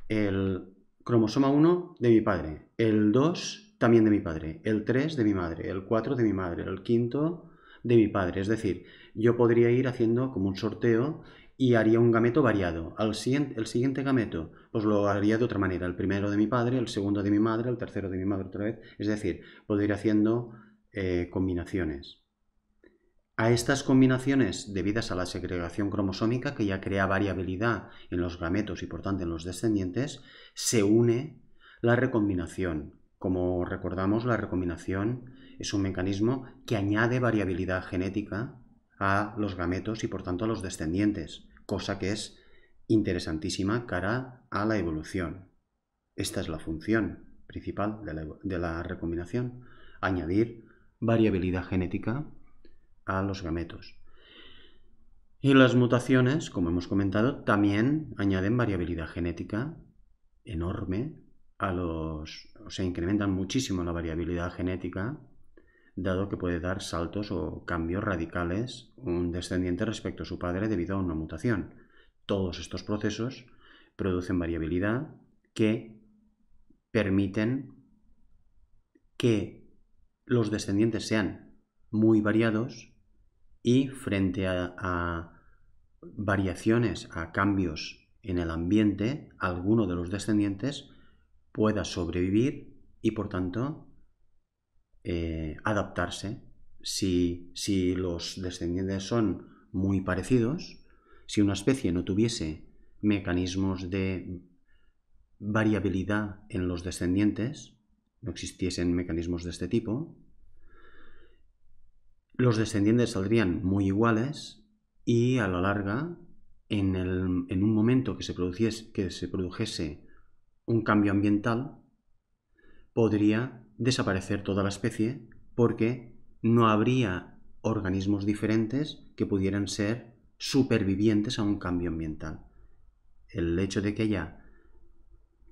el cromosoma 1 de mi padre, el 2 también de mi padre, el 3 de mi madre, el 4 de mi madre, el quinto de mi padre. Es decir, yo podría ir haciendo como un sorteo y haría un gameto variado. Al siguiente, el siguiente gameto, Os pues lo haría de otra manera. El primero de mi padre, el segundo de mi madre, el tercero de mi madre otra vez. Es decir, podría ir haciendo eh, combinaciones. A estas combinaciones, debidas a la segregación cromosómica, que ya crea variabilidad en los gametos y por tanto en los descendientes, se une la recombinación, como recordamos, la recombinación es un mecanismo que añade variabilidad genética a los gametos y por tanto a los descendientes, cosa que es interesantísima cara a la evolución. Esta es la función principal de la, recombinación, añadir variabilidad genética a los gametos. Y las mutaciones, como hemos comentado, también añaden variabilidad genética enorme a los, o sea, incrementan muchísimo la variabilidad genética, dado que puede dar saltos o cambios radicales un descendiente respecto a su padre debido a una mutación. Todos estos procesos producen variabilidad que permiten que los descendientes sean muy variados y frente a, a variaciones, a cambios en el ambiente, alguno de los descendientes pueda sobrevivir y por tanto eh, adaptarse. Si, los descendientes son muy parecidos, si una especie no tuviese mecanismos de variabilidad en los descendientes, no existiesen mecanismos de este tipo, los descendientes saldrían muy iguales y a la larga, en, un momento que se, que se produjese un cambio ambiental, podría desaparecer toda la especie porque no habría organismos diferentes que pudieran ser supervivientes a un cambio ambiental. El hecho de que haya,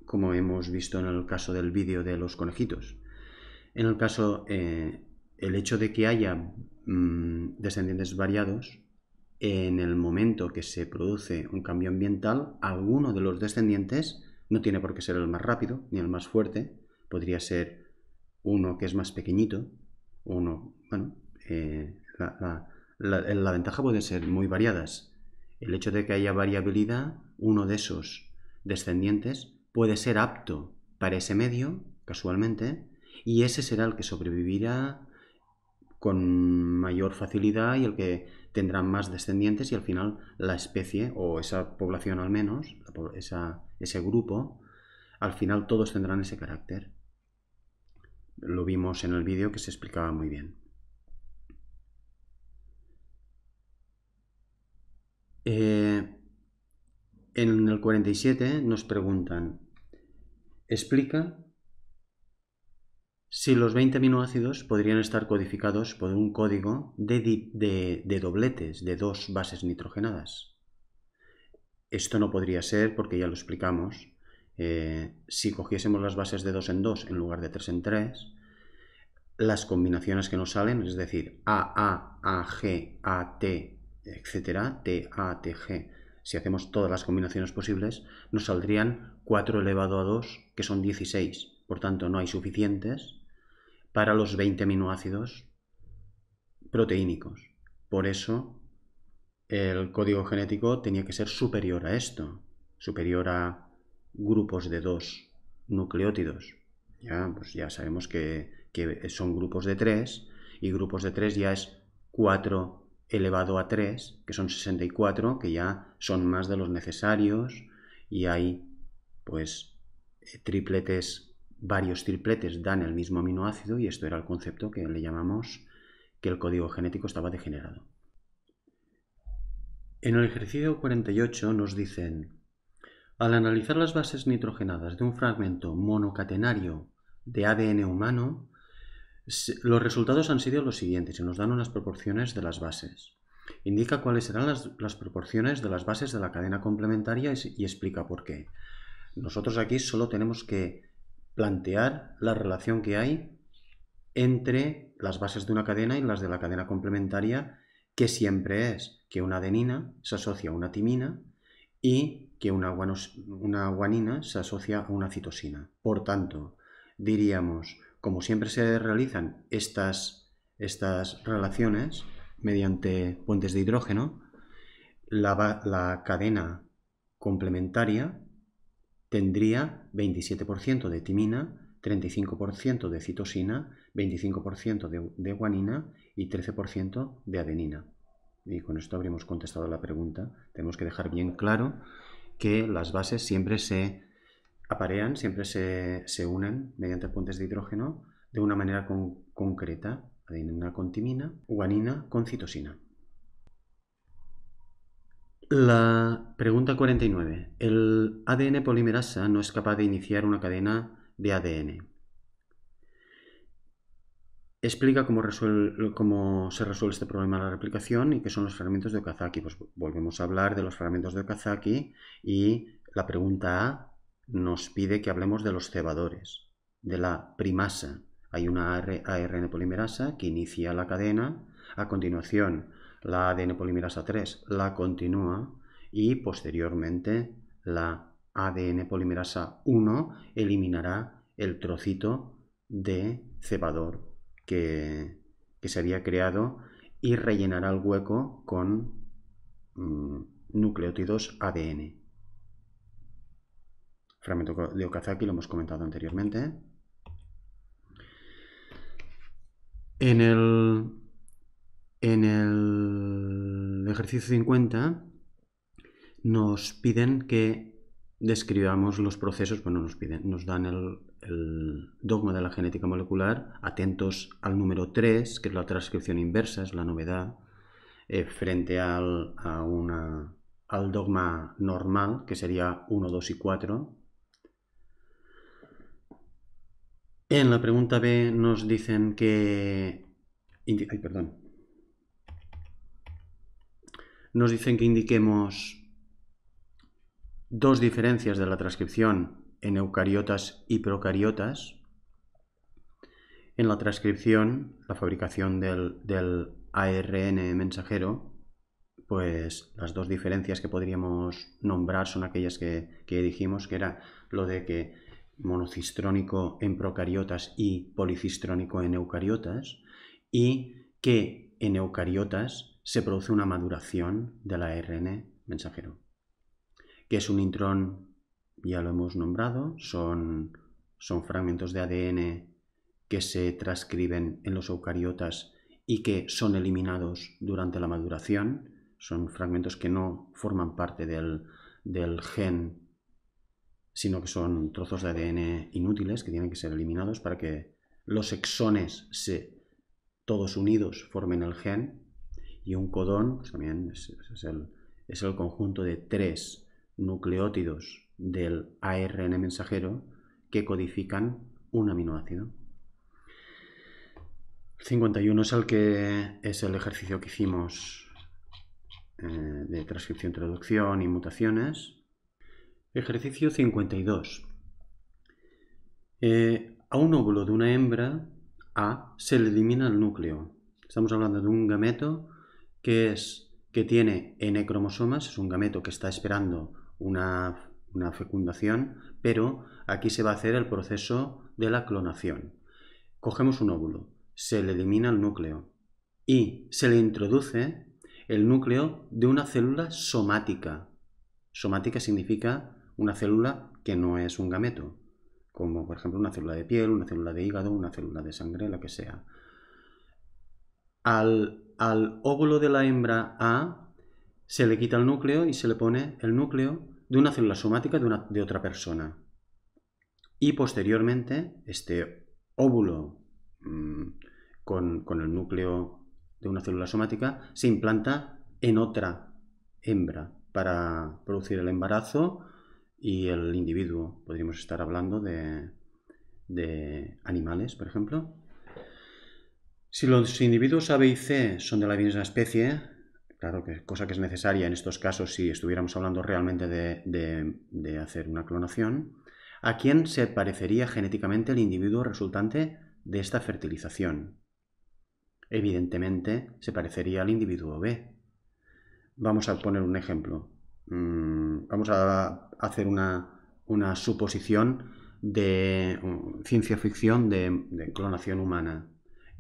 como hemos visto en el caso del vídeo de los conejitos, en el caso, eh, el hecho de que haya mm, descendientes variados, en el momento que se produce un cambio ambiental, alguno de los descendientes no tiene por qué ser el más rápido ni el más fuerte. Podría ser uno que es más pequeñito, uno, bueno, eh, la, la, ventaja puede ser muy variadas. El hecho de que haya variabilidad, uno de esos descendientes puede ser apto para ese medio, casualmente, y ese será el que sobrevivirá con mayor facilidad y el que tendrán más descendientes y al final la especie, o esa población al menos, ese grupo, al final todos tendrán ese carácter. Lo vimos en el vídeo que se explicaba muy bien. Eh, en el 47 nos preguntan, explica si los 20 aminoácidos podrían estar codificados por un código de, dobletes de dos bases nitrogenadas. Esto no podría ser porque ya lo explicamos. Eh, si cogiésemos las bases de 2 en 2 en lugar de 3 en 3, las combinaciones que nos salen, es decir, A, A, AT, G, A, T, etcétera, si hacemos todas las combinaciones posibles, nos saldrían 4 elevado a 2, que son 16. Por tanto, no hay suficientes para los 20 aminoácidos proteínicos. Por eso el código genético tenía que ser superior a esto, superior a grupos de dos nucleótidos. Ya, pues ya sabemos que, que son grupos de tres y grupos de tres ya es 4 elevado a 3, que son 64, que ya son más de los necesarios, y hay pues eh, tripletes varios tripletes dan el mismo aminoácido y esto era el concepto que le llamamos que el código genético estaba degenerado. En el ejercicio 48 nos dicen, al analizar las bases nitrogenadas de un fragmento monocatenario de ADN humano, los resultados han sido los siguientes y nos dan unas proporciones de las bases. Indica cuáles serán las, proporciones de las bases de la cadena complementaria y explica por qué. Nosotros aquí solo tenemos que plantear la relación que hay entre las bases de una cadena y las de la cadena complementaria, que siempre es que una adenina se asocia a una timina y que una, guanina se asocia a una citosina. Por tanto, diríamos, como siempre se realizan estas, estas relaciones mediante puentes de hidrógeno, la, la cadena complementaria tendría 27% de timina, 35% de citosina, 25% de, guanina y 13% de adenina. Y con esto habríamos contestado la pregunta. Tenemos que dejar bien claro que las bases siempre se aparean, siempre se, unen mediante puentes de hidrógeno de una manera concreta. Adenina con timina, guanina con citosina. La pregunta 49. El ADN polimerasa no es capaz de iniciar una cadena de ADN. Explica cómo, se resuelve este problema de la replicación y qué son los fragmentos de Okazaki. Pues volvemos a hablar de los fragmentos de Okazaki y la pregunta A nos pide que hablemos de los cebadores, de la primasa. Hay una ARN polimerasa que inicia la cadena. A continuación, la ADN polimerasa 3 la continúa y posteriormente la ADN polimerasa 1 eliminará el trocito de cebador que, se había creado y rellenará el hueco con mm, nucleótidos ADN. Fragmento de Okazaki lo hemos comentado anteriormente. En el en el ejercicio 50 nos piden que describamos los procesos, bueno, nos, piden, nos dan el, dogma de la genética molecular, atentos al número 3, que es la transcripción inversa, es la novedad, eh, frente al dogma normal, que sería 1, 2 y 4. En la pregunta B nos dicen que... Ay, perdón nos dicen que indiquemos dos diferencias de la transcripción en eucariotas y procariotas. En la transcripción, la fabricación del, ARN mensajero, pues las dos diferencias que podríamos nombrar son aquellas que, que dijimos, que era lo de que monocistrónico en procariotas y policistrónico en eucariotas, y que en eucariotas se produce una maduración del ARN mensajero, que es un intrón, ya lo hemos nombrado, son, son fragmentos de ADN que se transcriben en los eucariotas y que son eliminados durante la maduración, son fragmentos que no forman parte del, gen, sino que son trozos de ADN inútiles que tienen que ser eliminados para que los exones se, todos unidos formen el gen y un codón también es, el, conjunto de tres nucleótidos del ARN mensajero que codifican un aminoácido. 51 es el que es el ejercicio que hicimos eh, de transcripción, traducción y mutaciones. Ejercicio 52. Eh, a un óvulo de una hembra A se le elimina el núcleo. Estamos hablando de un gameto que es que tiene N cromosomas, es un gameto que está esperando una, una fecundación, pero aquí se va a hacer el proceso de la clonación. Cogemos un óvulo, se le elimina el núcleo y se le introduce el núcleo de una célula somática. Somática significa una célula que no es un gameto, como por ejemplo una célula de piel, una célula de hígado, una célula de sangre, la que sea. Al al óvulo de la hembra A se le quita el núcleo y se le pone el núcleo de una célula somática de, otra persona. Y posteriormente, este óvulo mm, con, el núcleo de una célula somática se implanta en otra hembra para producir el embarazo y el individuo. Podríamos estar hablando de animales, por ejemplo. Si los individuos A, B y C son de la misma especie, claro que cosa que es necesaria en estos casos si estuviéramos hablando realmente de, hacer una clonación, ¿a quién se parecería genéticamente el individuo resultante de esta fertilización? Evidentemente se parecería al individuo B. Vamos a poner un ejemplo. Mm, vamos a hacer una, suposición de mm, ciencia ficción de clonación humana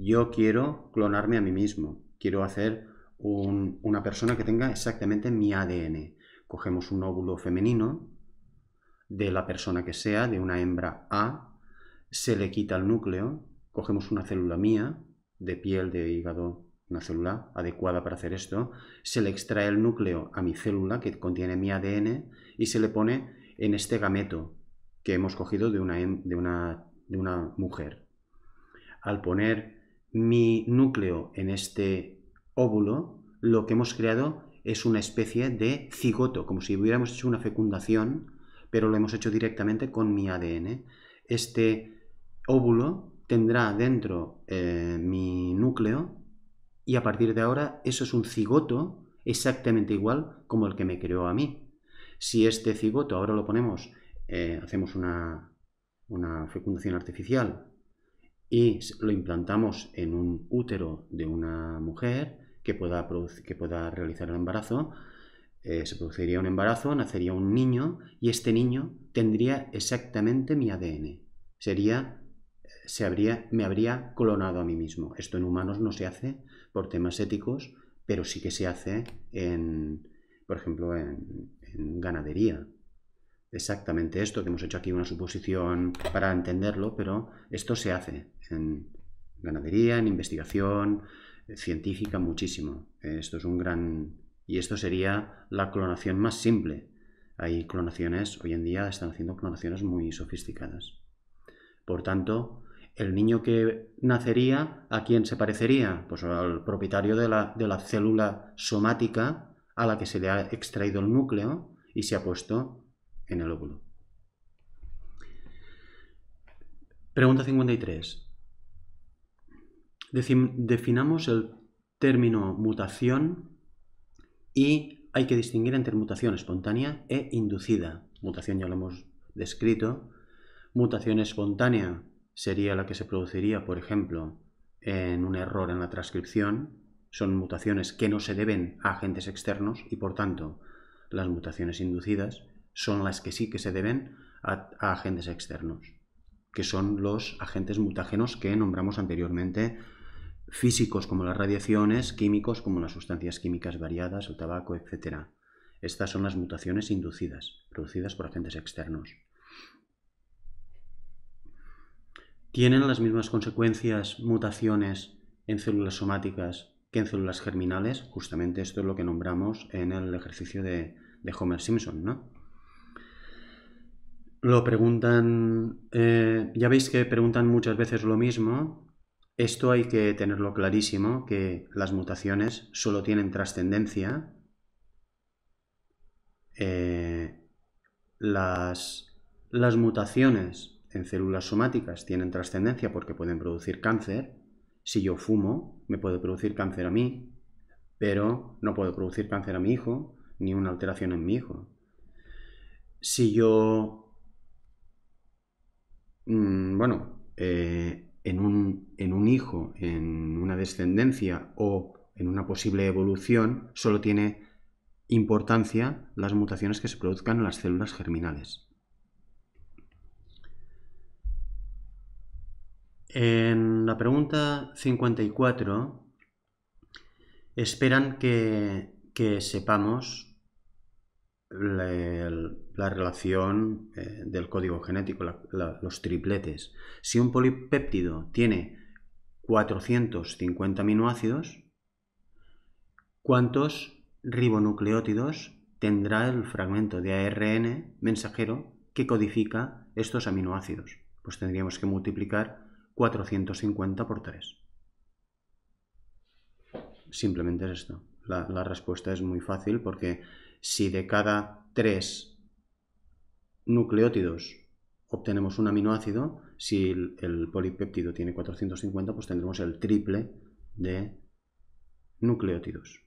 yo quiero clonarme a mí mismo, quiero hacer una persona que tenga exactamente mi ADN. Cogemos un óvulo femenino de la persona que sea, de una hembra A, se le quita el núcleo, cogemos una célula mía, de piel, de hígado, una célula adecuada para hacer esto, se le extrae el núcleo a mi célula que contiene mi ADN y se le pone en este gameto que hemos cogido de una, de una, de una mujer. Al poner mi núcleo en este óvulo, lo que hemos creado es una especie de cigoto, como si hubiéramos hecho una fecundación, pero lo hemos hecho directamente con mi ADN. Este óvulo tendrá dentro eh, mi núcleo y a partir de ahora eso es un cigoto exactamente igual como el que me creó a mí. Si este cigoto ahora lo ponemos, eh, hacemos una fecundación artificial y lo implantamos en un útero de una mujer que pueda, que pueda realizar el embarazo, eh, se produciría un embarazo, nacería un niño y este niño tendría exactamente mi ADN. Sería, se habría, me habría clonado a mí mismo. Esto en humanos no se hace por temas éticos, pero sí que se hace en, por ejemplo, en ganadería exactamente esto, que hemos hecho aquí una suposición para entenderlo, pero esto se hace en ganadería, en investigación eh, científica muchísimo. Esto es un gran... y esto sería la clonación más simple. Hay clonaciones, hoy en día están haciendo clonaciones muy sofisticadas. Por tanto, el niño que nacería, ¿a quién se parecería? Pues al propietario de la, de la célula somática a la que se le ha extraído el núcleo y se ha puesto en el óvulo. Pregunta 53. Definamos el término mutación y hay que distinguir entre mutación espontánea e inducida. Mutación ya lo hemos descrito. Mutación espontánea sería la que se produciría, por ejemplo, en un error en la transcripción. Son mutaciones que no se deben a agentes externos y, por tanto, las mutaciones inducidas son las que sí que se deben a, agentes externos, que son los agentes mutágenos que nombramos anteriormente, físicos como las radiaciones, químicos como las sustancias químicas variadas, el tabaco, etc. Estas son las mutaciones inducidas, producidas por agentes externos. ¿Tienen las mismas consecuencias mutaciones en células somáticas que en células germinales? Justamente esto es lo que nombramos en el ejercicio de, de Homer Simpson, ¿no? Lo preguntan, eh, ya veis que preguntan muchas veces lo mismo. Esto hay que tenerlo clarísimo, que las mutaciones solo tienen trascendencia. Eh, las, las mutaciones en células somáticas tienen trascendencia porque pueden producir cáncer. Si yo fumo, me puede producir cáncer a mí, pero no puedo producir cáncer a mi hijo, ni una alteración en mi hijo. Si yo Mm, bueno, eh, en, un, en un hijo, en una descendencia o en una posible evolución, solo tiene importancia las mutaciones que se produzcan en las células germinales. En la pregunta 54 esperan que, que sepamos el, la relación eh, del código genético, los tripletes. Si un polipéptido tiene 450 aminoácidos, ¿cuántos ribonucleótidos tendrá el fragmento de ARN mensajero que codifica estos aminoácidos? Pues tendríamos que multiplicar 450 por 3. Simplemente es esto. La, la respuesta es muy fácil porque si de cada 3 nucleótidos obtenemos un aminoácido, si el, polipéptido tiene 450, pues tendremos el triple de nucleótidos.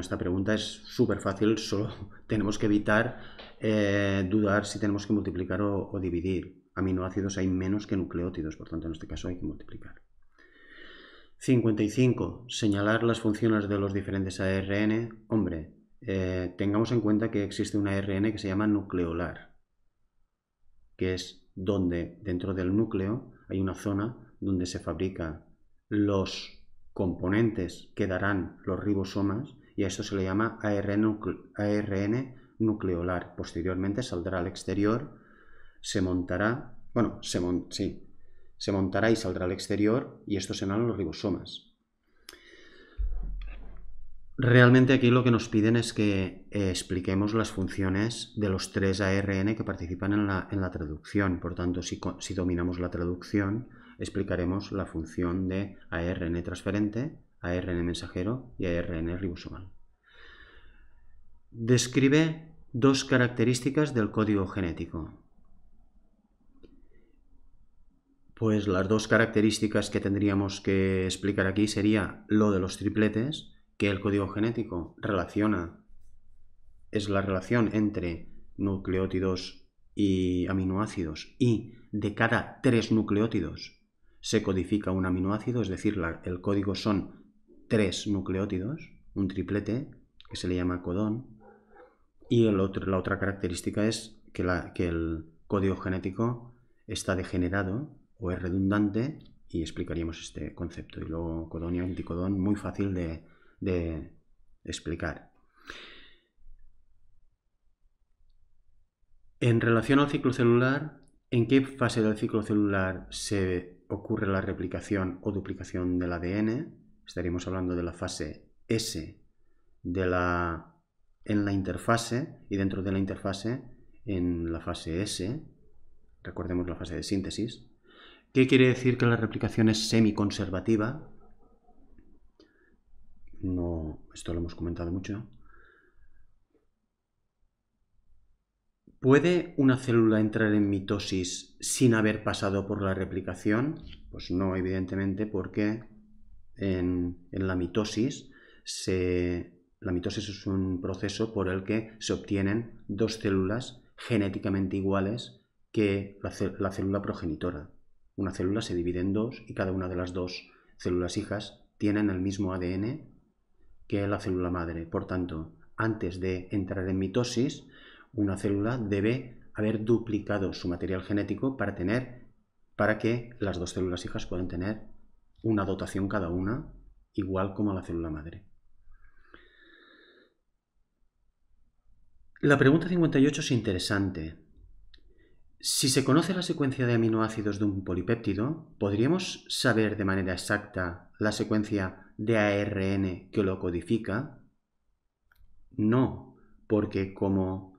esta pregunta es súper fácil, solo tenemos que evitar eh, dudar si tenemos que multiplicar o dividir. Aminoácidos hay menos que nucleótidos, por tanto en este caso hay que multiplicar. 55. Señalar las funciones de los diferentes ARN. Hombre, eh, tengamos en cuenta que existe un ARN que se llama nucleolar, que es donde dentro del núcleo hay una zona donde se fabrican los componentes que darán los ribosomas y a esto se le llama ARN, nucleolar. Posteriormente saldrá al exterior, se montará, bueno, se sí, se montará y saldrá al exterior y estos serán los ribosomas. Realmente aquí lo que nos piden es que eh, expliquemos las funciones de los tres ARN que participan en la, traducción. Por tanto, si, si, dominamos la traducción, explicaremos la función de ARN transferente, ARN mensajero y ARN ribosomal. Describe dos características del código genético. Pues las dos características que tendríamos que explicar aquí sería lo de los tripletes, que el código genético relaciona, es la relación entre nucleótidos y aminoácidos, y de cada tres nucleótidos se codifica un aminoácido, es decir, el código son tres nucleótidos, un triplete, que se le llama codón, y la otra característica es que el código genético está degenerado o es redundante y explicaríamos este concepto. Y luego codón y anticodón, muy fácil de, de explicar. En relación al ciclo celular, ¿en qué fase del ciclo celular se ocurre la replicación o duplicación del ADN? Estaríamos hablando de la fase S de la, en la interfase y dentro de la interfase en la fase S, recordemos la fase de síntesis, ¿Qué quiere decir que la replicación es semiconservativa? No, esto lo hemos comentado mucho. ¿Puede una célula entrar en mitosis sin haber pasado por la replicación? Pues no, evidentemente, porque en, la mitosis la mitosis es un proceso por el que se obtienen dos células genéticamente iguales que la célula progenitora. Una célula se divide en dos y cada una de las dos células hijas tienen el mismo ADN que la célula madre. Por tanto, antes de entrar en mitosis, una célula debe haber duplicado su material genético para tener para que las dos células hijas puedan tener una dotación cada una igual como la célula madre. La pregunta 58 es interesante. Si se conoce la secuencia de aminoácidos de un polipéptido, podríamos saber de manera exacta la secuencia de ARN que lo codifica. No, porque como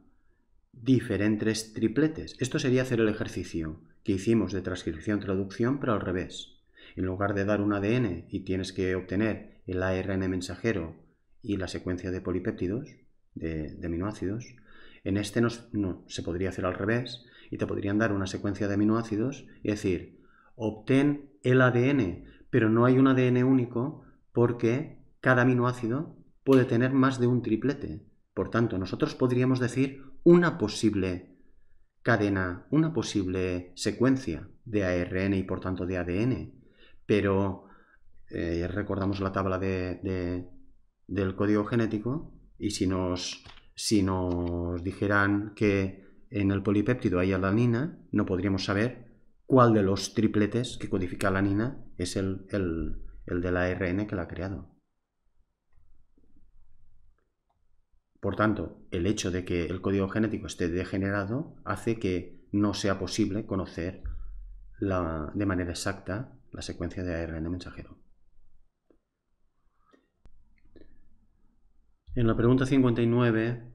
diferentes tripletes, esto sería hacer el ejercicio que hicimos de transcripción-traducción, pero al revés. En lugar de dar un ADN y tienes que obtener el ARN mensajero y la secuencia de polipéptidos, de, aminoácidos, en este no, se podría hacer al revés y te podrían dar una secuencia de aminoácidos y decir, obtén el ADN, pero no hay un ADN único porque cada aminoácido puede tener más de un triplete. Por tanto, nosotros podríamos decir una posible cadena, una posible secuencia de ARN y por tanto de ADN. Pero eh, recordamos la tabla del código genético y si nos, si nos dijeran que en el polipéptido hay alanina, no podríamos saber cuál de los tripletes que codifica alanina es el, el, la del ARN que la ha creado. Por tanto, el hecho de que el código genético esté degenerado hace que no sea posible conocer de manera exacta la secuencia de ARN mensajero. En la pregunta 59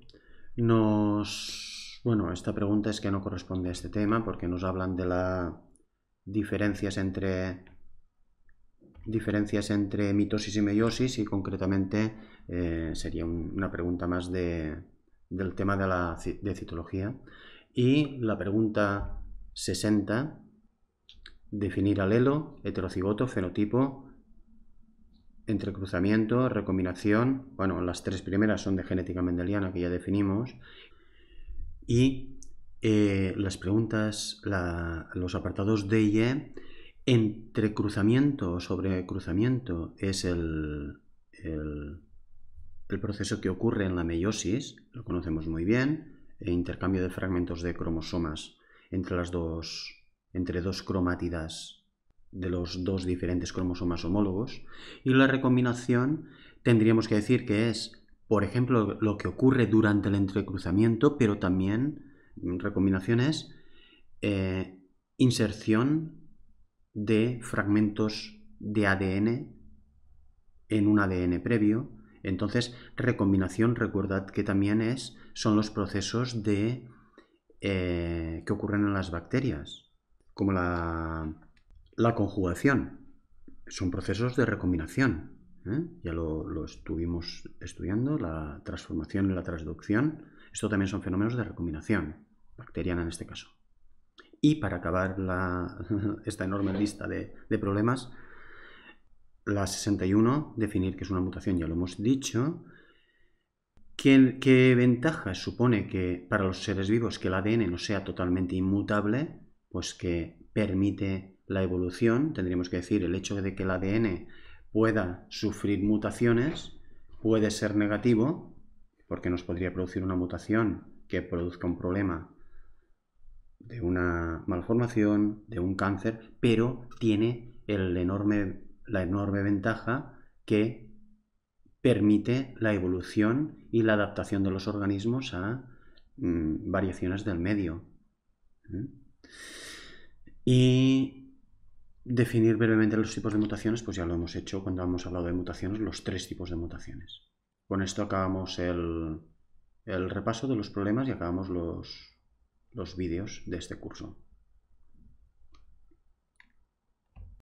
nos bueno, esta pregunta es que no corresponde a este tema porque nos hablan de las diferencias entre diferencias entre mitosis y meiosis y concretamente eh, sería una pregunta más de, del tema de la de citología. Y la pregunta 60, definir alelo, heterocigoto, fenotipo, entrecruzamiento, recombinación, bueno, las tres primeras son de genética mendeliana que ya definimos, y eh, las preguntas, los apartados D y E, entre cruzamiento o sobre cruzamiento es el, el, proceso que ocurre en la meiosis, lo conocemos muy bien, e intercambio de fragmentos de cromosomas entre las dos, entre dos cromátidas de los dos diferentes cromosomas homólogos, y la recombinación tendríamos que decir que es por ejemplo, lo que ocurre durante el entrecruzamiento, pero también recombinaciones, es, eh, inserción de fragmentos de ADN en un ADN previo. Entonces, recombinación, recordad que también es, son los procesos de, eh, que ocurren en las bacterias, como la conjugación. Son procesos de recombinación. ¿eh? ya lo, estuvimos estudiando, la transformación y la transducción. Esto también son fenómenos de recombinación, bacteriana en este caso. Y para acabar esta enorme lista de, problemas, la 61, definir que es una mutación, ya lo hemos dicho. ¿Qué, ¿Qué, ventaja supone que para los seres vivos que el ADN no sea totalmente inmutable? Pues que permite la evolución, tendríamos que decir, el hecho de que el ADN pueda sufrir mutaciones, puede ser negativo, porque nos podría producir una mutación que produzca un problema de una malformación, de un cáncer, pero tiene el enorme, la enorme ventaja que permite la evolución y la adaptación de los organismos a mm, variaciones del medio. ¿Mm? Y Definir brevemente los tipos de mutaciones, pues ya lo hemos hecho cuando hemos hablado de mutaciones, los tres tipos de mutaciones. Con esto acabamos el, repaso de los problemas y acabamos los, los vídeos de este curso.